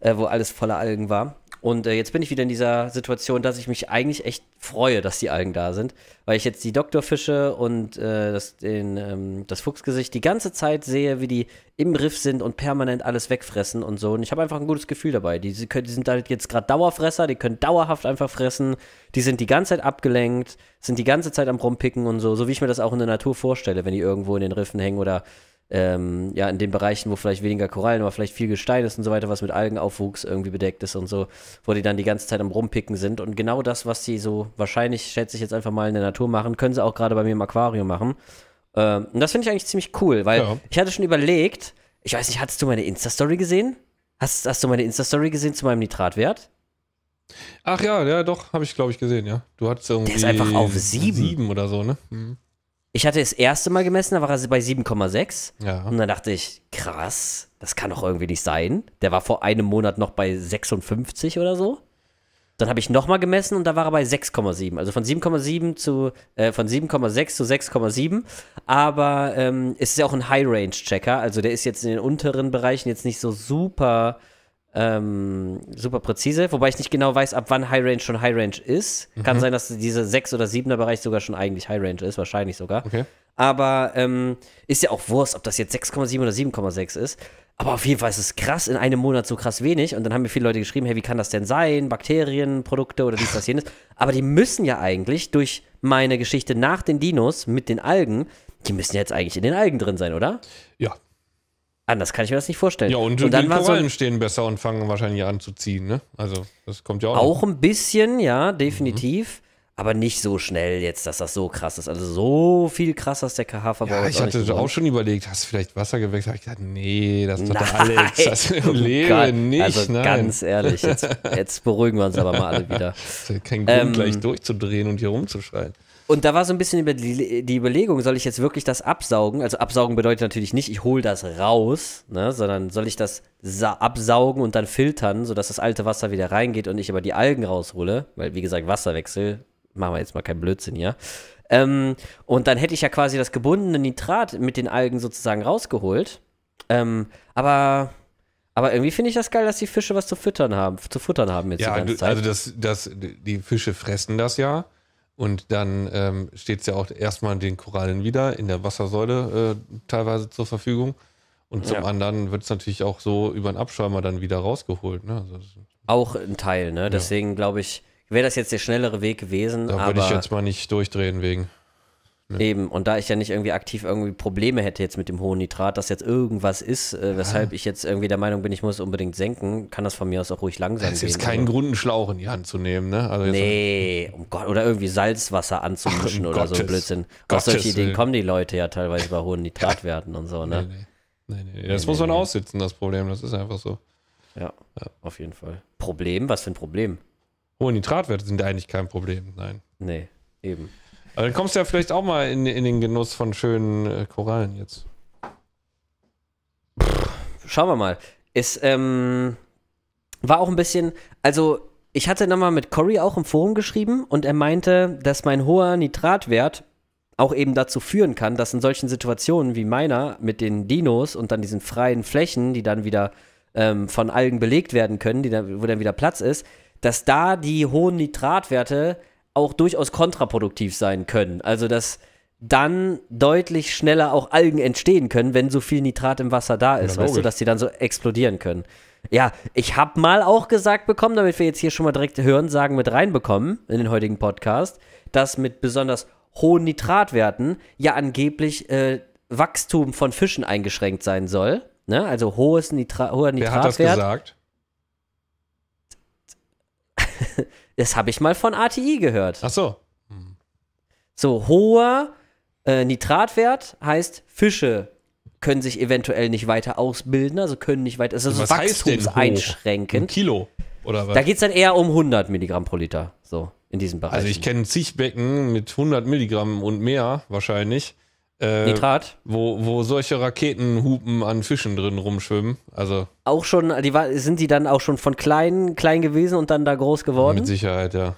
äh, wo alles voller Algen war. Und äh, jetzt bin ich wieder in dieser Situation, dass ich mich eigentlich echt freue, dass die Algen da sind, weil ich jetzt die Doktorfische und äh, das, den, ähm, das Fuchsgesicht die ganze Zeit sehe, wie die im Riff sind und permanent alles wegfressen und so. Und ich habe einfach ein gutes Gefühl dabei. Die, die, können, die sind halt jetzt gerade Dauerfresser, die können dauerhaft einfach fressen. Die sind die ganze Zeit abgelenkt, sind die ganze Zeit am Rumpicken und so, so wie ich mir das auch in der Natur vorstelle, wenn die irgendwo in den Riffen hängen oder ähm, ja, in den Bereichen, wo vielleicht weniger Korallen, aber vielleicht viel Gestein ist und so weiter, was mit Algenaufwuchs irgendwie bedeckt ist und so, wo die dann die ganze Zeit am Rumpicken sind. Und genau das, was sie so wahrscheinlich, schätze ich jetzt einfach mal, in der Natur machen, können sie auch gerade bei mir im Aquarium machen. Ähm, und das finde ich eigentlich ziemlich cool, weil ja. ich hatte schon überlegt, ich weiß nicht, hattest du meine Insta-Story gesehen? Hast, hast du meine Insta-Story gesehen zu meinem Nitratwert? Ach ja, ja, doch, habe ich glaube ich gesehen, ja. Du hattest irgendwie. Der ist einfach auf sieben. sieben oder so, ne? Mhm. Ich hatte das erste Mal gemessen, da war er bei 7,6. Ja. Und dann dachte ich, krass, das kann doch irgendwie nicht sein. Der war vor einem Monat noch bei 56 oder so. Dann habe ich nochmal gemessen und da war er bei 6,7. Also von 7,7 zu äh, von 7,6 zu 6,7. Aber ähm, es ist ja auch ein High-Range-Checker. Also der ist jetzt in den unteren Bereichen jetzt nicht so super ähm, super präzise, wobei ich nicht genau weiß, ab wann High Range schon High Range ist. Mhm. Kann sein, dass dieser 6 oder 7er Bereich sogar schon eigentlich High Range ist, wahrscheinlich sogar. Okay. Aber ähm, ist ja auch Wurst, ob das jetzt 6,7 oder 7,6 ist. Aber auf jeden Fall ist es krass, in einem Monat so krass wenig. Und dann haben mir viele Leute geschrieben, hey, wie kann das denn sein? Bakterien, Produkte oder dies, das, jenes. Aber die müssen ja eigentlich durch meine Geschichte nach den Dinos mit den Algen, die müssen ja jetzt eigentlich in den Algen drin sein, oder? Ja, Anders kann ich mir das nicht vorstellen. Ja, und, und dann die Korallen so stehen besser und fangen wahrscheinlich an zu ziehen, ne? Also, das kommt ja auch. Auch noch. ein bisschen, ja, definitiv. Mhm. Aber nicht so schnell jetzt, dass das so krass ist. Also, so viel krasser ist der KH verbrauch Ja, ich hatte auch, auch schon überlegt, hast du vielleicht Wasser gewechselt? ich gedacht, nee, das ist doch der Alex. Das im oh Leben also nicht. Also, nein. ganz ehrlich, jetzt, jetzt beruhigen wir uns aber mal alle wieder. Das ist ja kein Grund, ähm, gleich durchzudrehen und hier rumzuschreien. Und da war so ein bisschen die, die Überlegung, soll ich jetzt wirklich das absaugen? Also absaugen bedeutet natürlich nicht, ich hole das raus, ne, sondern soll ich das absaugen und dann filtern, sodass das alte Wasser wieder reingeht und ich aber die Algen raushole? Weil, wie gesagt, Wasserwechsel, machen wir jetzt mal keinen Blödsinn hier. Ähm, und dann hätte ich ja quasi das gebundene Nitrat mit den Algen sozusagen rausgeholt. Ähm, aber aber irgendwie finde ich das geil, dass die Fische was zu füttern haben, zu futtern haben jetzt ja, die ganze also Zeit. Also das, das, die Fische fressen das ja. Und dann ähm, steht es ja auch erstmal den Korallen wieder in der Wassersäule äh, teilweise zur Verfügung. Und zum ja. anderen wird es natürlich auch so über den Abschäumer dann wieder rausgeholt. Ne? Also auch ein Teil, ne? Deswegen ja. glaube ich, wäre das jetzt der schnellere Weg gewesen. Da würde ich jetzt mal nicht durchdrehen wegen. Eben, und da ich ja nicht irgendwie aktiv irgendwie Probleme hätte jetzt mit dem hohen Nitrat, dass jetzt irgendwas ist, äh, weshalb ich jetzt irgendwie der Meinung bin, ich muss unbedingt senken, kann das von mir aus auch ruhig langsam gehen. Das ist jetzt keinen also. Grund, einen Schlauch in die Hand zu nehmen, ne? Also nee, um Gott, oder irgendwie Salzwasser anzumischen Ach, oder Gottes, so Blödsinn. Auf solche Ideen kommen die Leute ja teilweise bei hohen Nitratwerten und so, ne? Nee, nee. nee, nee. Das nee, muss man aussitzen, das Problem, das ist einfach so. Ja, ja, auf jeden Fall. Problem? Was für ein Problem? Hohe Nitratwerte sind eigentlich kein Problem, nein. Nee, eben. Aber dann kommst du ja vielleicht auch mal in, in den Genuss von schönen äh, Korallen jetzt. Schauen wir mal. Es ähm, war auch ein bisschen, also ich hatte nochmal mit Cory auch im Forum geschrieben und er meinte, dass mein hoher Nitratwert auch eben dazu führen kann, dass in solchen Situationen wie meiner mit den Dinos und dann diesen freien Flächen, die dann wieder ähm, von Algen belegt werden können, dann, wo dann wieder Platz ist, dass da die hohen Nitratwerte auch durchaus kontraproduktiv sein können. Also dass dann deutlich schneller auch Algen entstehen können, wenn so viel Nitrat im Wasser da ist, ja, weißt du, dass die dann so explodieren können. Ja, ich habe mal auch gesagt bekommen, damit wir jetzt hier schon mal direkt hören, sagen mit reinbekommen in den heutigen Podcast, dass mit besonders hohen Nitratwerten ja angeblich äh, Wachstum von Fischen eingeschränkt sein soll. Ne? Also hohes Nitra hoher Nitratwert. Wer hat das gesagt? Das habe ich mal von ATI gehört. Ach so. Hm. So, hoher äh, Nitratwert heißt, Fische können sich eventuell nicht weiter ausbilden, also können nicht weiter, also was wachstumseinschränkend. Kilo oder was? Da geht es dann eher um 100 Milligramm pro Liter, so in diesem Bereich. Also ich kenne zig Becken mit 100 Milligramm und mehr wahrscheinlich äh, Nitrat. Wo, wo solche Raketenhupen an Fischen drin rumschwimmen. Also. Auch schon, die sind die dann auch schon von klein, klein gewesen und dann da groß geworden? Mit Sicherheit, ja.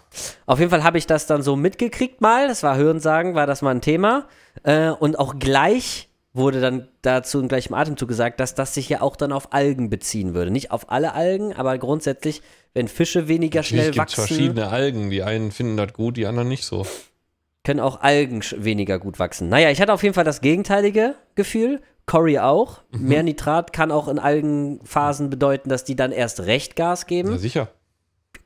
Auf jeden Fall habe ich das dann so mitgekriegt mal. Das war Hörensagen, war das mal ein Thema. Äh, und auch gleich wurde dann dazu in gleichem Atemzug gesagt, dass das sich ja auch dann auf Algen beziehen würde. Nicht auf alle Algen, aber grundsätzlich, wenn Fische weniger Natürlich schnell wachsen. Es gibt verschiedene Algen. Die einen finden das gut, die anderen nicht so können auch Algen weniger gut wachsen. Naja, ich hatte auf jeden Fall das gegenteilige Gefühl. Cory auch. Mhm. Mehr Nitrat kann auch in Algenphasen bedeuten, dass die dann erst recht Gas geben. Na sicher.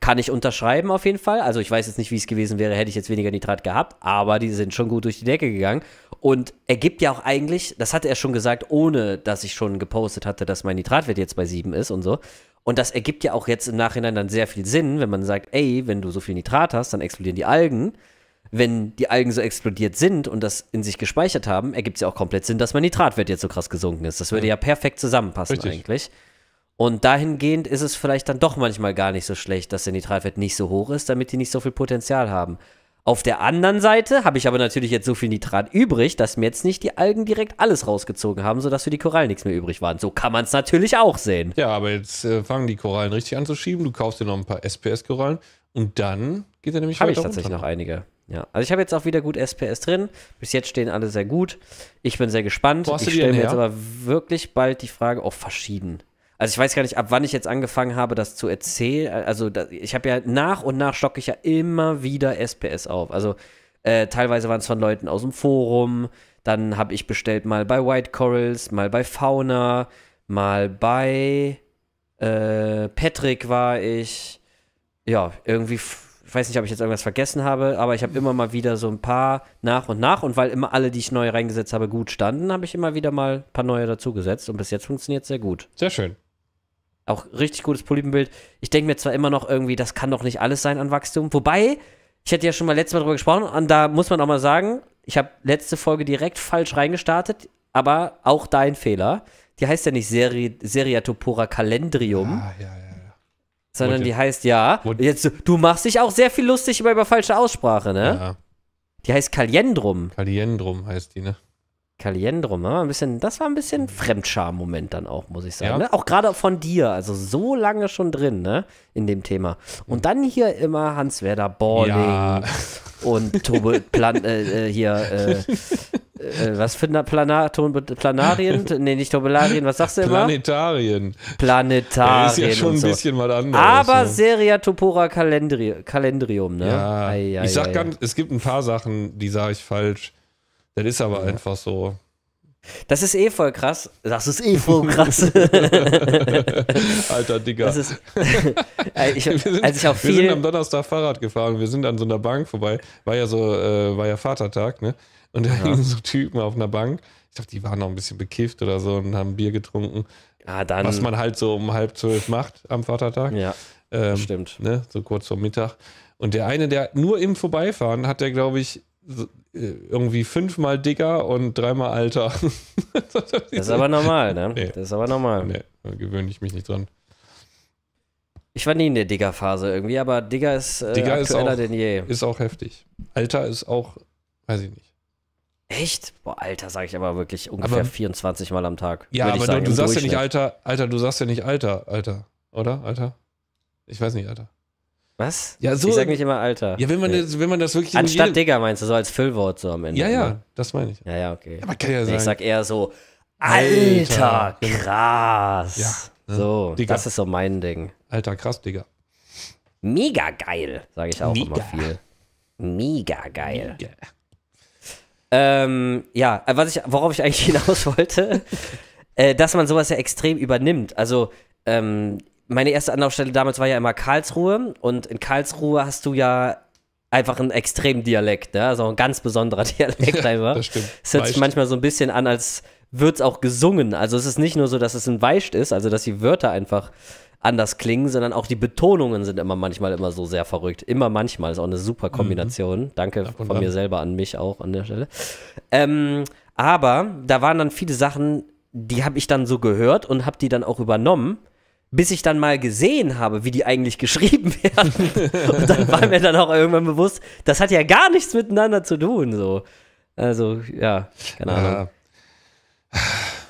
Kann ich unterschreiben auf jeden Fall. Also ich weiß jetzt nicht, wie es gewesen wäre, hätte ich jetzt weniger Nitrat gehabt, aber die sind schon gut durch die Decke gegangen. Und ergibt ja auch eigentlich, das hatte er schon gesagt, ohne dass ich schon gepostet hatte, dass mein Nitratwert jetzt bei 7 ist und so. Und das ergibt ja auch jetzt im Nachhinein dann sehr viel Sinn, wenn man sagt, ey, wenn du so viel Nitrat hast, dann explodieren die Algen wenn die Algen so explodiert sind und das in sich gespeichert haben, ergibt es ja auch komplett Sinn, dass mein Nitratwert jetzt so krass gesunken ist. Das würde ja, ja perfekt zusammenpassen Richtig. eigentlich. Und dahingehend ist es vielleicht dann doch manchmal gar nicht so schlecht, dass der Nitratwert nicht so hoch ist, damit die nicht so viel Potenzial haben. Auf der anderen Seite habe ich aber natürlich jetzt so viel Nitrat übrig, dass mir jetzt nicht die Algen direkt alles rausgezogen haben, sodass für die Korallen nichts mehr übrig waren. So kann man es natürlich auch sehen. Ja, aber jetzt äh, fangen die Korallen richtig an zu schieben. Du kaufst dir noch ein paar SPS-Korallen und dann geht er nämlich Habe ich tatsächlich runter. noch einige. Ja, also ich habe jetzt auch wieder gut SPS drin. Bis jetzt stehen alle sehr gut. Ich bin sehr gespannt. ich stelle mir jetzt aber wirklich bald die Frage, auch oh, verschieden. Also ich weiß gar nicht, ab wann ich jetzt angefangen habe, das zu erzählen. Also ich habe ja nach und nach stocke ich ja immer wieder SPS auf. Also äh, teilweise waren es von Leuten aus dem Forum. Dann habe ich bestellt mal bei White Corals, mal bei Fauna, mal bei äh, Patrick war ich. Ja, irgendwie weiß nicht, ob ich jetzt irgendwas vergessen habe, aber ich habe immer mal wieder so ein paar nach und nach und weil immer alle, die ich neu reingesetzt habe, gut standen, habe ich immer wieder mal ein paar neue dazugesetzt und bis jetzt funktioniert es sehr gut. Sehr schön. Auch richtig gutes Polypenbild. Ich denke mir zwar immer noch irgendwie, das kann doch nicht alles sein an Wachstum. Wobei, ich hätte ja schon mal letztes Mal drüber gesprochen und da muss man auch mal sagen, ich habe letzte Folge direkt falsch reingestartet, aber auch dein Fehler. Die heißt ja nicht Seri Seriatopora Calendrium, ah, ja, ja sondern What die heißt ja. Jetzt, du machst dich auch sehr viel lustig über, über falsche Aussprache, ne? Ja. Die heißt Kaliendrum. Kaliendrum heißt die, ne? Kaliendrum, ein bisschen, das war ein bisschen Fremdscham-Moment dann auch, muss ich sagen. Ja. Ne? Auch gerade von dir, also so lange schon drin, ne? In dem Thema. Und dann hier immer Hans-Werder Borning ja. und Tobe Plan, äh, äh hier, äh, äh, was für Planaton, Planarien? nee, nicht Tobelarien, was sagst du immer? Planetarien. Planetarien. Ja, ist ja schon so. ein bisschen was anderes. Aber ne? Seria Topora Calendri Calendrium, ne? Ja, ai, ai, ich sag ai, ganz, es gibt ein paar Sachen, die sage ich falsch. Das ist aber ja. einfach so. Das ist eh voll krass. Das ist eh voll krass. Alter Digga. Ist, ich, wir, sind, als ich auch viel wir sind am Donnerstag Fahrrad gefahren. Wir sind an so einer Bank vorbei. War ja so, äh, war ja Vatertag, ne? Und da ja. hingen so Typen auf einer Bank. Ich dachte, die waren noch ein bisschen bekifft oder so und haben Bier getrunken. Ja, dann, was man halt so um halb zwölf macht am Vatertag. Ja, ähm, stimmt. Ne, so kurz vor Mittag. Und der eine, der nur im Vorbeifahren, hat der, glaube ich, äh, irgendwie fünfmal dicker und dreimal alter. das ist aber normal, ne? Nee. Das ist aber normal. Nee, da gewöhne ich mich nicht dran. Ich war nie in der Digger-Phase irgendwie, aber Digger ist äh, Digger aktueller ist auch, denn je. Ist auch heftig. Alter ist auch, weiß ich nicht. Echt? Boah, Alter, sage ich aber wirklich ungefähr aber, 24 Mal am Tag. Ja, aber sagen, du, du sagst ja nicht Alter, Alter, du sagst ja nicht Alter, Alter, oder? Alter? Ich weiß nicht, Alter. Was? Ja, so, ich sag nicht immer Alter. Ja, wenn man, nee. das, wenn man das wirklich. Anstatt jedem... Digger meinst du, so als Füllwort so am Ende. Ja, ja, ne? das meine ich. Ja, ja, okay. Aber kann ja nee, sein. Ich sag eher so, Alter, Alter genau. krass. Ja. Ne? So, Digga. das ist so mein Ding. Alter, krass, Digga. Mega geil, sage ich auch Mega. immer viel. Mega geil. Mega. Ähm, ja, äh, was ich, worauf ich eigentlich hinaus wollte, äh, dass man sowas ja extrem übernimmt. Also, ähm, meine erste Anlaufstelle damals war ja immer Karlsruhe und in Karlsruhe hast du ja einfach einen extremen Dialekt, ne? also ein ganz besonderer Dialekt einfach. das stimmt. Es hört sich manchmal so ein bisschen an, als wird es auch gesungen. Also es ist nicht nur so, dass es ein Weischt ist, also dass die Wörter einfach anders klingen, sondern auch die Betonungen sind immer manchmal immer so sehr verrückt. Immer manchmal ist auch eine super mhm. Kombination. Mhm. Danke von dann. mir selber an mich auch an der Stelle. Ähm, aber da waren dann viele Sachen, die habe ich dann so gehört und habe die dann auch übernommen bis ich dann mal gesehen habe, wie die eigentlich geschrieben werden. Und dann war mir dann auch irgendwann bewusst, das hat ja gar nichts miteinander zu tun. So. Also, ja, keine Ahnung. Ja.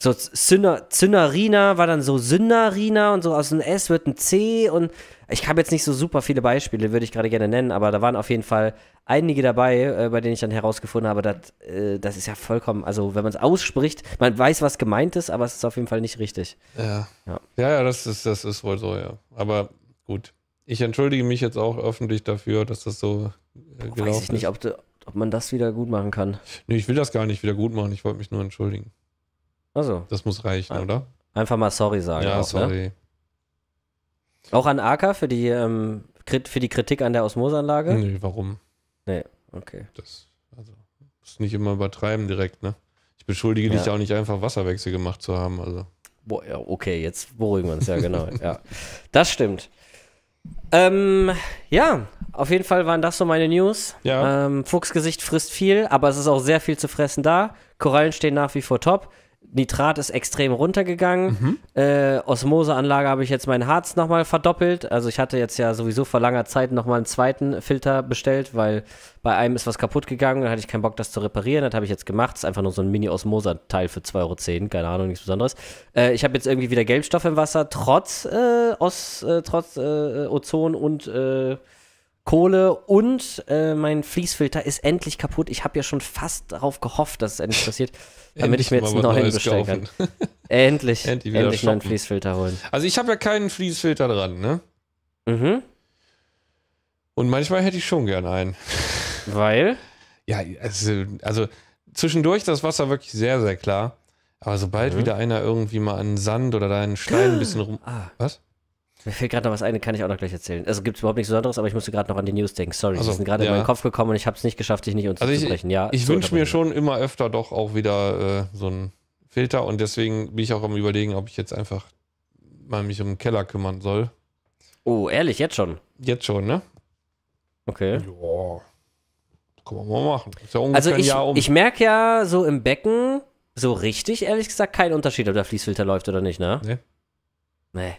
So Zünner, war dann so Sünnerina und so aus dem S wird ein C und ich habe jetzt nicht so super viele Beispiele, würde ich gerade gerne nennen, aber da waren auf jeden Fall einige dabei, äh, bei denen ich dann herausgefunden habe, dass, äh, das ist ja vollkommen, also wenn man es ausspricht, man weiß, was gemeint ist, aber es ist auf jeden Fall nicht richtig. Ja. Ja, ja, ja das, ist, das ist wohl so, ja. Aber gut. Ich entschuldige mich jetzt auch öffentlich dafür, dass das so äh, gelaufen Weiß ich nicht, ob, ob man das wieder gut machen kann. Nee, ich will das gar nicht wieder gut machen. Ich wollte mich nur entschuldigen. Also. Das muss reichen, ein, ah. oder? Einfach mal sorry sagen. Ja, auch, ne? sorry. Ne? Auch an Aka für die, ähm, für die Kritik an der Osmosanlage? Nee, warum? Nee, okay. Das, also, muss nicht immer übertreiben direkt, ne? Ich beschuldige ja. dich auch nicht einfach, Wasserwechsel gemacht zu haben, also. Boah, ja, okay, jetzt beruhigen wir uns, ja, genau. ja. Das stimmt. Ähm, ja, auf jeden Fall waren das so meine News. Ja. Ähm, Fuchsgesicht frisst viel, aber es ist auch sehr viel zu fressen da. Korallen stehen nach wie vor top. Nitrat ist extrem runtergegangen. Mhm. Äh, Osmoseanlage habe ich jetzt mein Harz nochmal verdoppelt. Also ich hatte jetzt ja sowieso vor langer Zeit nochmal einen zweiten Filter bestellt, weil bei einem ist was kaputt gegangen. Da hatte ich keinen Bock, das zu reparieren. Das habe ich jetzt gemacht. Das ist einfach nur so ein Mini-Osmoser-Teil für 2,10 Euro. Keine Ahnung, nichts Besonderes. Äh, ich habe jetzt irgendwie wieder Gelbstoff im Wasser, trotz, äh, Os, äh, trotz äh, Ozon und äh, Kohle und mein Fließfilter ist endlich kaputt. Ich habe ja schon fast darauf gehofft, dass es endlich passiert damit ich mir jetzt einen neuen bestellen kaufen. kann. Endlich, endlich, endlich mal einen Fließfilter holen. Also ich habe ja keinen Fließfilter dran, ne? Mhm. Und manchmal hätte ich schon gern einen. Weil? Ja, also, also zwischendurch das Wasser wirklich sehr, sehr klar. Aber sobald mhm. wieder einer irgendwie mal an Sand oder da einen Stein ein bisschen rum. Ah. Was? Mir fällt gerade noch was ein, kann ich auch noch gleich erzählen. Also gibt es überhaupt nichts Besonderes, aber ich musste gerade noch an die News denken. Sorry, also, die sind gerade ja. in meinen Kopf gekommen und ich habe es nicht geschafft, dich nicht unterzubrechen. Also ich, ja, ich wünsche mir schon immer öfter doch auch wieder äh, so einen Filter und deswegen bin ich auch am überlegen, ob ich jetzt einfach mal mich um den Keller kümmern soll. Oh, ehrlich, jetzt schon? Jetzt schon, ne? Okay. Ja. Kann man mal machen. Ist Ja ungefähr also ich, um. ich merke ja so im Becken so richtig, ehrlich gesagt, keinen Unterschied, ob der Fließfilter läuft oder nicht, ne? Nee. Nee.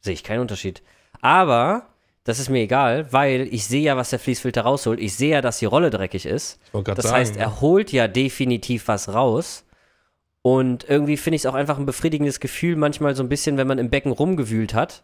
Sehe ich keinen Unterschied. Aber das ist mir egal, weil ich sehe ja, was der Fließfilter rausholt. Ich sehe ja, dass die Rolle dreckig ist. Das sagen, heißt, er holt ja definitiv was raus. Und irgendwie finde ich es auch einfach ein befriedigendes Gefühl, manchmal so ein bisschen, wenn man im Becken rumgewühlt hat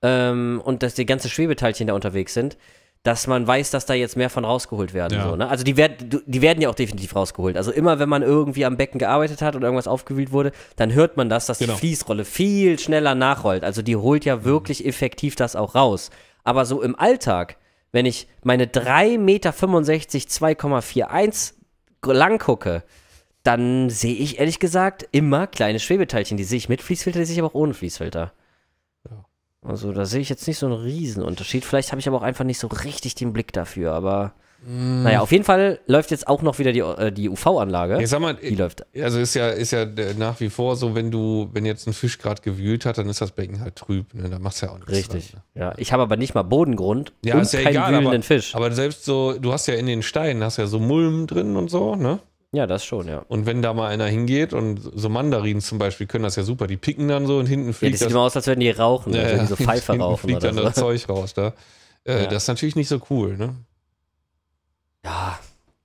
ähm, und dass die ganzen Schwebeteilchen da unterwegs sind, dass man weiß, dass da jetzt mehr von rausgeholt werden. Ja. So, ne? Also die, werd, die werden ja auch definitiv rausgeholt. Also immer, wenn man irgendwie am Becken gearbeitet hat und irgendwas aufgewühlt wurde, dann hört man das, dass genau. die Fließrolle viel schneller nachrollt. Also die holt ja wirklich mhm. effektiv das auch raus. Aber so im Alltag, wenn ich meine 3,65 Meter 2,41 lang gucke, dann sehe ich ehrlich gesagt immer kleine Schwebeteilchen. Die sehe ich mit Fließfilter, die sehe ich aber auch ohne Fließfilter. Also da sehe ich jetzt nicht so einen Riesenunterschied. Vielleicht habe ich aber auch einfach nicht so richtig den Blick dafür, aber hm. naja, auf jeden Fall läuft jetzt auch noch wieder die, äh, die UV-Anlage. Ich sag mal, die läuft. Äh, also ist ja, ist ja äh, nach wie vor so, wenn du, wenn jetzt ein Fisch gerade gewühlt hat, dann ist das Becken halt trüb, ne? Da machst du ja auch nichts. Richtig. Dran, ne? Ja, ich habe aber nicht mal Bodengrund ja, und ist ja keinen egal, wühlenden aber, Fisch. Aber selbst so, du hast ja in den Steinen, hast ja so Mulm drin und so, ne? Ja, das schon, ja. Und wenn da mal einer hingeht und so Mandarinen zum Beispiel können das ja super, die picken dann so und hinten fliegt. Ja, das sieht immer aus, als würden die rauchen, ja, ja. Also so Pfeife hinten rauchen. fliegt dann so. das Zeug raus da. Äh, ja. Das ist natürlich nicht so cool, ne? Ja,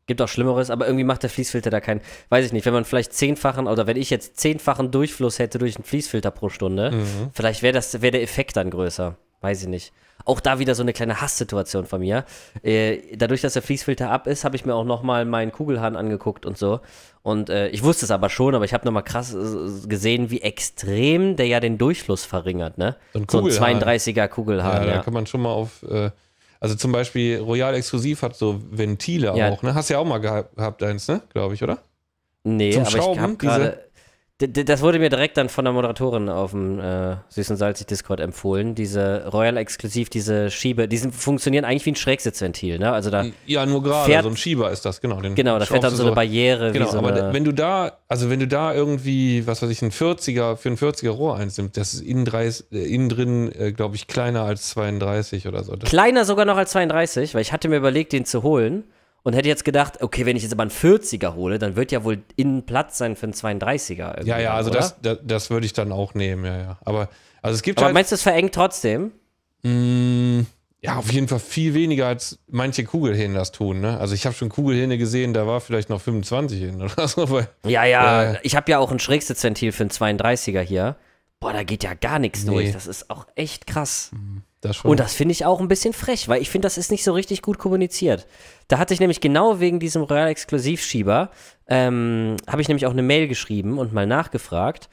gibt auch Schlimmeres, aber irgendwie macht der Fließfilter da keinen, weiß ich nicht, wenn man vielleicht zehnfachen, oder wenn ich jetzt zehnfachen Durchfluss hätte durch einen Fließfilter pro Stunde, mhm. vielleicht wäre das, wäre der Effekt dann größer. Weiß ich nicht. Auch da wieder so eine kleine Hasssituation von mir. Äh, dadurch, dass der Fließfilter ab ist, habe ich mir auch nochmal meinen Kugelhahn angeguckt und so. Und äh, ich wusste es aber schon, aber ich habe nochmal krass äh, gesehen, wie extrem der ja den Durchfluss verringert, ne? So ein, so ein 32er Kugelhahn. Ja, ja, da kann man schon mal auf. Äh, also zum Beispiel Royal Exklusiv hat so Ventile ja. auch, ne? Hast ja auch mal gehabt, eins, ne? Glaube ich, oder? Nee, zum aber Schrauben, ich habe gerade das wurde mir direkt dann von der Moderatorin auf dem äh, Süß und Salzig Discord empfohlen. Diese Royal Exklusiv, diese Schiebe, die sind, funktionieren eigentlich wie ein Schrägsitzventil, ne? Also da ja, nur gerade, fährt, so ein Schieber ist das, genau. Den genau, da fährt dann so eine Barriere. Genau, so aber eine, wenn du da, also wenn du da irgendwie, was weiß ich, ein 40er, für ein 40er Rohr eins nimmst, das ist innen, 30, äh, innen drin, äh, glaube ich, kleiner als 32 oder so. Das kleiner sogar noch als 32, weil ich hatte mir überlegt, den zu holen und hätte jetzt gedacht, okay, wenn ich jetzt aber einen 40er hole, dann wird ja wohl innen Platz sein für einen 32er. Ja, ja, also das, das, das, würde ich dann auch nehmen, ja, ja. Aber, also es gibt aber halt, meinst du, es verengt trotzdem? Mh, mm, ja, auf jeden Fall viel weniger als manche Kugelhähne das tun. Ne? Also ich habe schon Kugelhähne gesehen, da war vielleicht noch 25 hin oder so. Weil, ja, ja, äh, ich habe ja auch ein schrägstes Ventil für einen 32er hier. Boah, da geht ja gar nichts nee. durch. Das ist auch echt krass. Mhm. Das und das finde ich auch ein bisschen frech, weil ich finde, das ist nicht so richtig gut kommuniziert. Da hatte ich nämlich genau wegen diesem Royal Exklusivschieber, ähm, habe ich nämlich auch eine Mail geschrieben und mal nachgefragt.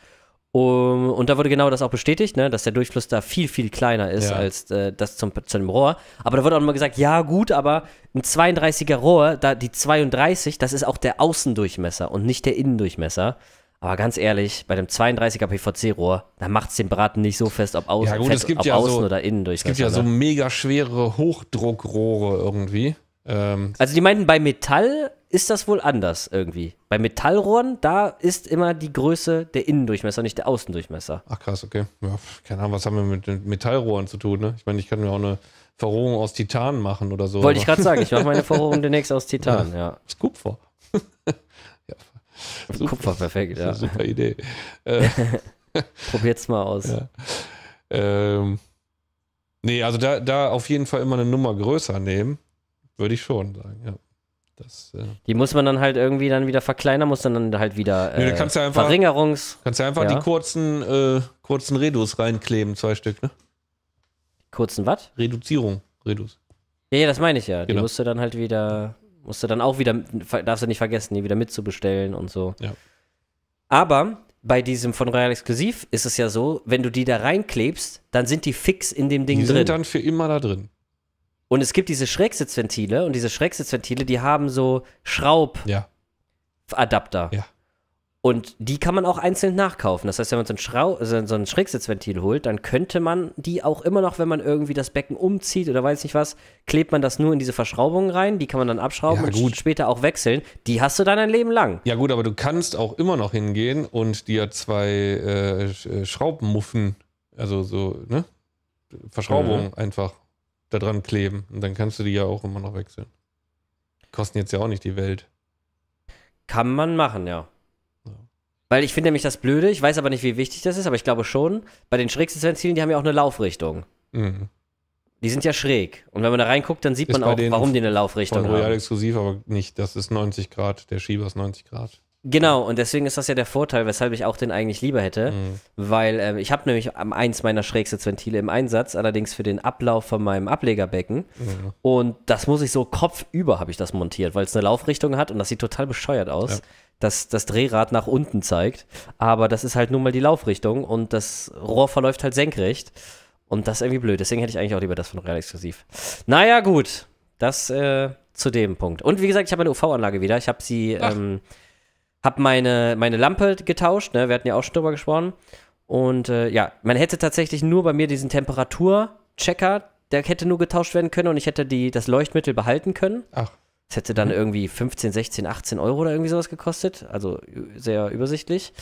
Um, und da wurde genau das auch bestätigt, ne, dass der Durchfluss da viel, viel kleiner ist ja. als äh, das zum, zu dem Rohr. Aber da wurde auch immer gesagt, ja gut, aber ein 32er Rohr, da die 32, das ist auch der Außendurchmesser und nicht der Innendurchmesser. Aber ganz ehrlich, bei dem 32er PVC-Rohr, da macht es den Braten nicht so fest, ob außen, ja, gut, fett, ob ja außen so, oder innen durch. Es gibt ja so mega schwere Hochdruckrohre irgendwie. Ähm. Also die meinten, bei Metall ist das wohl anders irgendwie. Bei Metallrohren, da ist immer die Größe der Innendurchmesser, nicht der Außendurchmesser. Ach krass, okay. Ja, keine Ahnung, was haben wir mit den Metallrohren zu tun, ne? Ich meine, ich kann mir auch eine Verrohrung aus Titan machen oder so. Wollte ich gerade sagen, ich mache meine Verrohrung demnächst aus Titan, ja. ja. Scoop vor. Super. Kupfer, perfekt, ja. Super Idee. Äh, Probiert's mal aus. Ja. Ähm, nee, also da, da auf jeden Fall immer eine Nummer größer nehmen, würde ich schon sagen, ja. Das, äh die muss man dann halt irgendwie dann wieder verkleinern, muss dann, halt wieder äh, nee, kannst ja einfach, Verringerungs. Kannst ja einfach ja. die kurzen, äh, kurzen Redus reinkleben, zwei Stück, ne? Kurzen was? Reduzierung, Redus. Ja, ja, das meine ich ja. Genau. Die musst du dann halt wieder Musst du dann auch wieder, darfst du nicht vergessen, die wieder mitzubestellen und so. Ja. Aber bei diesem von Royal Exklusiv ist es ja so, wenn du die da reinklebst, dann sind die fix in dem Ding die drin. Die sind dann für immer da drin. Und es gibt diese Schrägsitzventile und diese Schrägsitzventile, die haben so Schraubadapter. Ja. Adapter. ja. Und die kann man auch einzeln nachkaufen. Das heißt, wenn man so ein, Schrau so ein Schrägsitzventil holt, dann könnte man die auch immer noch, wenn man irgendwie das Becken umzieht oder weiß nicht was, klebt man das nur in diese Verschraubung rein. Die kann man dann abschrauben ja, und später auch wechseln. Die hast du dann ein Leben lang. Ja, gut, aber du kannst auch immer noch hingehen und dir zwei äh, äh Schraubenmuffen, also so, ne? Verschraubungen mhm. einfach da dran kleben. Und dann kannst du die ja auch immer noch wechseln. Kosten jetzt ja auch nicht die Welt. Kann man machen, ja. Weil ich finde nämlich das Blöde, ich weiß aber nicht, wie wichtig das ist, aber ich glaube schon, bei den schrägsten Ventilen, die haben ja auch eine Laufrichtung. Mhm. Die sind ja schräg. Und wenn man da reinguckt, dann sieht ist man auch, warum die eine Laufrichtung von Royal haben. exklusiv, aber nicht, das ist 90 Grad, der Schieber ist 90 Grad. Genau, und deswegen ist das ja der Vorteil, weshalb ich auch den eigentlich lieber hätte, mhm. weil äh, ich habe nämlich eins meiner schrägsten Ventile im Einsatz, allerdings für den Ablauf von meinem Ablegerbecken. Mhm. Und das muss ich so kopfüber, habe ich das montiert, weil es eine Laufrichtung hat und das sieht total bescheuert aus. Ja das, das Drehrad nach unten zeigt. Aber das ist halt nun mal die Laufrichtung und das Rohr verläuft halt senkrecht. Und das ist irgendwie blöd. Deswegen hätte ich eigentlich auch lieber das von Real Exklusiv. Naja, gut. Das äh, zu dem Punkt. Und wie gesagt, ich habe meine UV-Anlage wieder. Ich habe sie, ähm, habe meine, meine Lampe getauscht. Ne? Wir hatten ja auch schon drüber gesprochen. Und äh, ja, man hätte tatsächlich nur bei mir diesen Temperatur-Checker, der hätte nur getauscht werden können und ich hätte die, das Leuchtmittel behalten können. Ach. Es hätte dann mhm. irgendwie 15, 16, 18 Euro oder irgendwie sowas gekostet. Also sehr übersichtlich.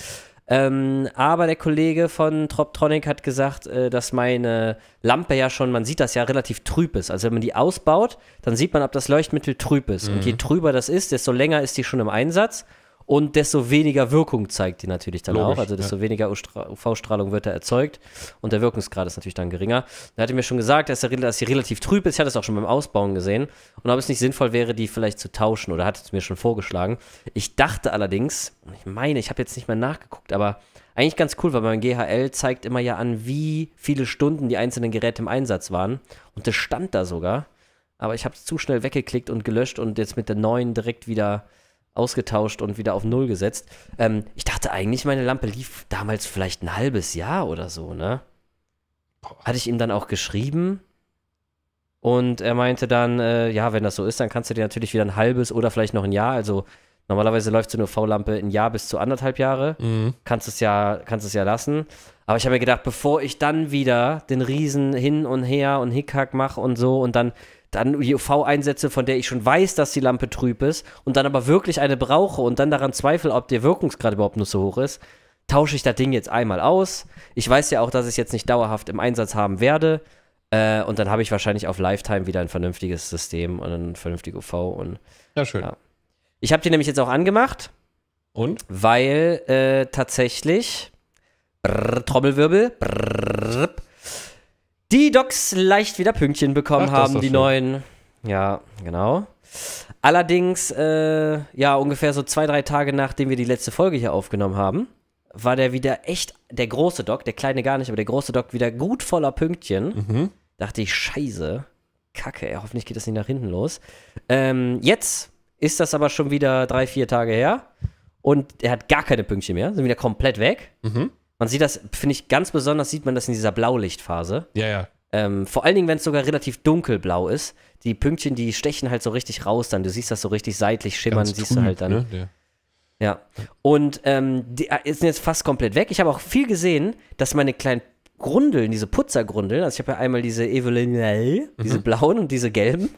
Ähm, aber der Kollege von Troptronic hat gesagt, äh, dass meine Lampe ja schon, man sieht das ja relativ trüb ist. Also wenn man die ausbaut, dann sieht man, ob das Leuchtmittel trüb ist. Mhm. Und je mhm. trüber das ist, desto länger ist die schon im Einsatz und desto weniger Wirkung zeigt die natürlich dann Logisch, auch. Also desto ja. weniger UV-Strahlung wird da erzeugt und der Wirkungsgrad ist natürlich dann geringer. Da hatte mir schon gesagt, dass, der, dass sie relativ trüb ist. Ich hatte es auch schon beim Ausbauen gesehen und ob es nicht sinnvoll wäre, die vielleicht zu tauschen oder hat es mir schon vorgeschlagen. Ich dachte allerdings, ich meine, ich habe jetzt nicht mehr nachgeguckt, aber eigentlich ganz cool, weil mein GHL zeigt immer ja an, wie viele Stunden die einzelnen Geräte im Einsatz waren und das stand da sogar. Aber ich habe es zu schnell weggeklickt und gelöscht und jetzt mit der neuen direkt wieder ausgetauscht und wieder auf Null gesetzt. Ähm, ich dachte eigentlich, meine Lampe lief damals vielleicht ein halbes Jahr oder so, ne? Hatte ich ihm dann auch geschrieben. Und er meinte dann, äh, ja, wenn das so ist, dann kannst du dir natürlich wieder ein halbes oder vielleicht noch ein Jahr, also normalerweise läuft so eine V-Lampe ein Jahr bis zu anderthalb Jahre, mhm. kannst es ja, kannst es ja lassen. Aber ich habe mir gedacht, bevor ich dann wieder den Riesen hin und her und Hickhack mache und so und dann dann UV einsätze von der ich schon weiß, dass die Lampe trüb ist und dann aber wirklich eine brauche und dann daran zweifle, ob der Wirkungsgrad überhaupt nur so hoch ist, tausche ich das Ding jetzt einmal aus. Ich weiß ja auch, dass ich es jetzt nicht dauerhaft im Einsatz haben werde. Äh, und dann habe ich wahrscheinlich auf Lifetime wieder ein vernünftiges System und ein vernünftiges UV. Und, ja, schön. Ja. Ich habe die nämlich jetzt auch angemacht. Und? Weil äh, tatsächlich. Brrr, Trommelwirbel. Brrr, die Docs leicht wieder Pünktchen bekommen Ach, haben, die schön. neuen. Ja, genau. Allerdings, äh, ja, ungefähr so zwei, drei Tage nachdem wir die letzte Folge hier aufgenommen haben, war der wieder echt, der große Doc, der kleine gar nicht, aber der große Doc wieder gut voller Pünktchen. Mhm. Dachte ich, scheiße, kacke, ey, hoffentlich geht das nicht nach hinten los. Ähm, jetzt ist das aber schon wieder drei, vier Tage her und er hat gar keine Pünktchen mehr, sind wieder komplett weg. Mhm. Man sieht das, finde ich, ganz besonders sieht man das in dieser Blaulichtphase. Ja, ja. Ähm, vor allen Dingen, wenn es sogar relativ dunkelblau ist. Die Pünktchen, die stechen halt so richtig raus dann. Du siehst das so richtig seitlich schimmern, ganz siehst trüb, du halt dann. Ne? Ja. Ja. Und ähm, die äh, sind jetzt fast komplett weg. Ich habe auch viel gesehen, dass meine kleinen Grundeln, diese Putzergrundeln, also ich habe ja einmal diese Evelyn, mhm. diese mhm. blauen und diese gelben,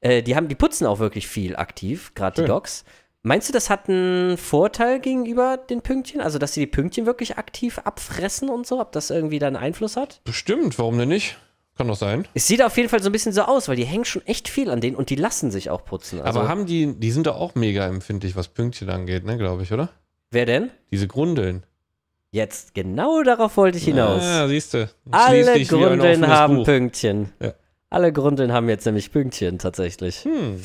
äh, die haben, die putzen auch wirklich viel aktiv, gerade die Docs. Meinst du, das hat einen Vorteil gegenüber den Pünktchen? Also, dass sie die Pünktchen wirklich aktiv abfressen und so? Ob das irgendwie dann Einfluss hat? Bestimmt, warum denn nicht? Kann doch sein. Es sieht auf jeden Fall so ein bisschen so aus, weil die hängen schon echt viel an denen und die lassen sich auch putzen. Also Aber haben die, die sind doch auch mega empfindlich, was Pünktchen angeht, ne, glaube ich, oder? Wer denn? Diese Grundeln. Jetzt genau darauf wollte ich hinaus. Ja, siehst du. Alle Grundeln haben Buch. Pünktchen. Ja. Alle Grundeln haben jetzt nämlich Pünktchen tatsächlich. Hm.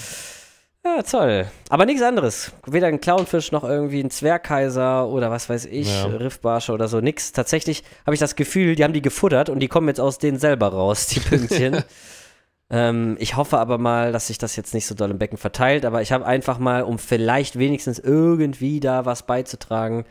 Ja, toll. Aber nichts anderes. Weder ein Clownfisch noch irgendwie ein Zwergkaiser oder was weiß ich, ja. Riffbarsche oder so. Nix. Tatsächlich habe ich das Gefühl, die haben die gefuttert und die kommen jetzt aus denen selber raus, die Pünktchen. ähm, ich hoffe aber mal, dass sich das jetzt nicht so doll im Becken verteilt. Aber ich habe einfach mal, um vielleicht wenigstens irgendwie da was beizutragen,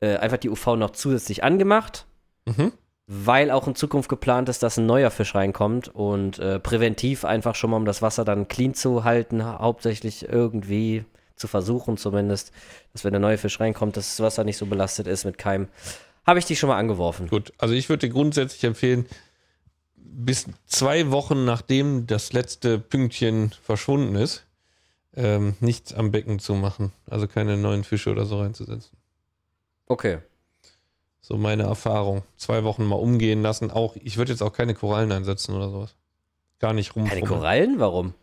äh, einfach die UV noch zusätzlich angemacht. Mhm weil auch in Zukunft geplant ist, dass ein neuer Fisch reinkommt und äh, präventiv einfach schon mal, um das Wasser dann clean zu halten, hauptsächlich irgendwie zu versuchen zumindest, dass wenn der neue Fisch reinkommt, dass das Wasser nicht so belastet ist mit Keim. Habe ich die schon mal angeworfen. Gut, also ich würde dir grundsätzlich empfehlen, bis zwei Wochen nachdem das letzte Pünktchen verschwunden ist, ähm, nichts am Becken zu machen. Also keine neuen Fische oder so reinzusetzen. Okay. So meine Erfahrung. Zwei Wochen mal umgehen lassen. Auch, ich würde jetzt auch keine Korallen einsetzen oder sowas. Gar nicht rum. Keine Korallen? Warum?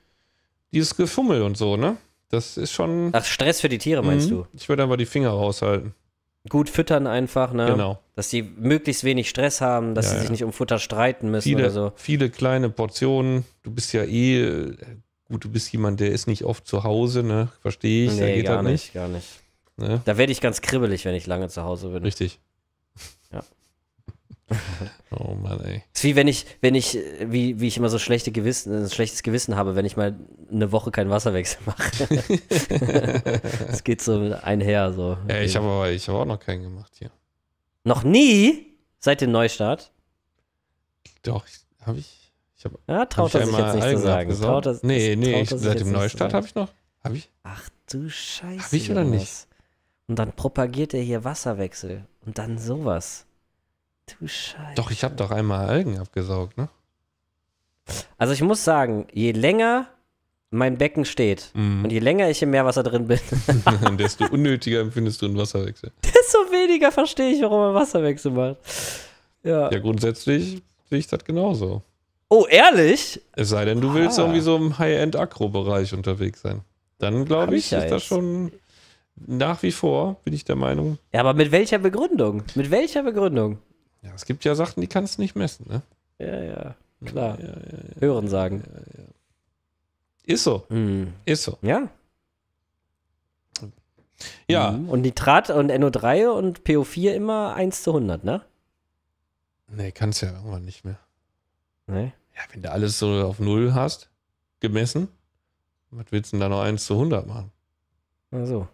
Dieses Gefummel und so, ne? Das ist schon. Ach, Stress für die Tiere, meinst mhm. du? Ich würde einfach die Finger raushalten. Gut füttern einfach, ne? Genau. Dass sie möglichst wenig Stress haben, dass ja, sie ja. sich nicht um Futter streiten müssen viele, oder so. Viele kleine Portionen. Du bist ja eh, äh, gut, du bist jemand, der ist nicht oft zu Hause, ne? Verstehe ich. Nee, da geht gar halt nicht, nicht. Gar nicht. Ne? Da werde ich ganz kribbelig, wenn ich lange zu Hause bin. Richtig. oh Mann, ey. Es ist wie wenn ich, wenn ich, wie, wie ich immer so schlechte Gewissen, ein äh, schlechtes Gewissen habe, wenn ich mal eine Woche keinen Wasserwechsel mache. Es geht so einher. So. Ja, ich habe aber ich hab auch noch keinen gemacht hier. Noch nie? Seit dem Neustart? Doch, habe ich. ich hab, ja, traut hab er sich jetzt nicht zu sagen. Traut das, nee, nee, ich, seit dem Neustart habe ich noch. Habe ich? Ach du Scheiße. Habe ich oder was. nicht? Und dann propagiert er hier Wasserwechsel. Und dann sowas. Du Scheiße. Doch, ich habe doch einmal Algen abgesaugt, ne? Also ich muss sagen, je länger mein Becken steht mhm. und je länger ich im Meerwasser drin bin, desto unnötiger empfindest du einen Wasserwechsel. Desto weniger verstehe ich, warum man Wasserwechsel macht. Ja. ja, grundsätzlich sehe ich das genauso. Oh, ehrlich? Es sei denn, du ah. willst irgendwie so im High-End-Agro-Bereich unterwegs sein. Dann glaube ich, ich ja ist das schon nach wie vor, bin ich der Meinung. Ja, aber mit welcher Begründung? Mit welcher Begründung? Ja, es gibt ja Sachen, die kannst du nicht messen, ne? Ja, ja. Klar. Ja, ja, ja, Hören sagen. Ist so. Mhm. Ist so. Ja. Ja. Mhm. Und Nitrat und NO3 und PO4 immer 1 zu 100, ne? Nee, kannst ja irgendwann nicht mehr. Nee. Ja, wenn du alles so auf Null hast, gemessen, was willst du denn da noch 1 zu 100 machen? Ach so.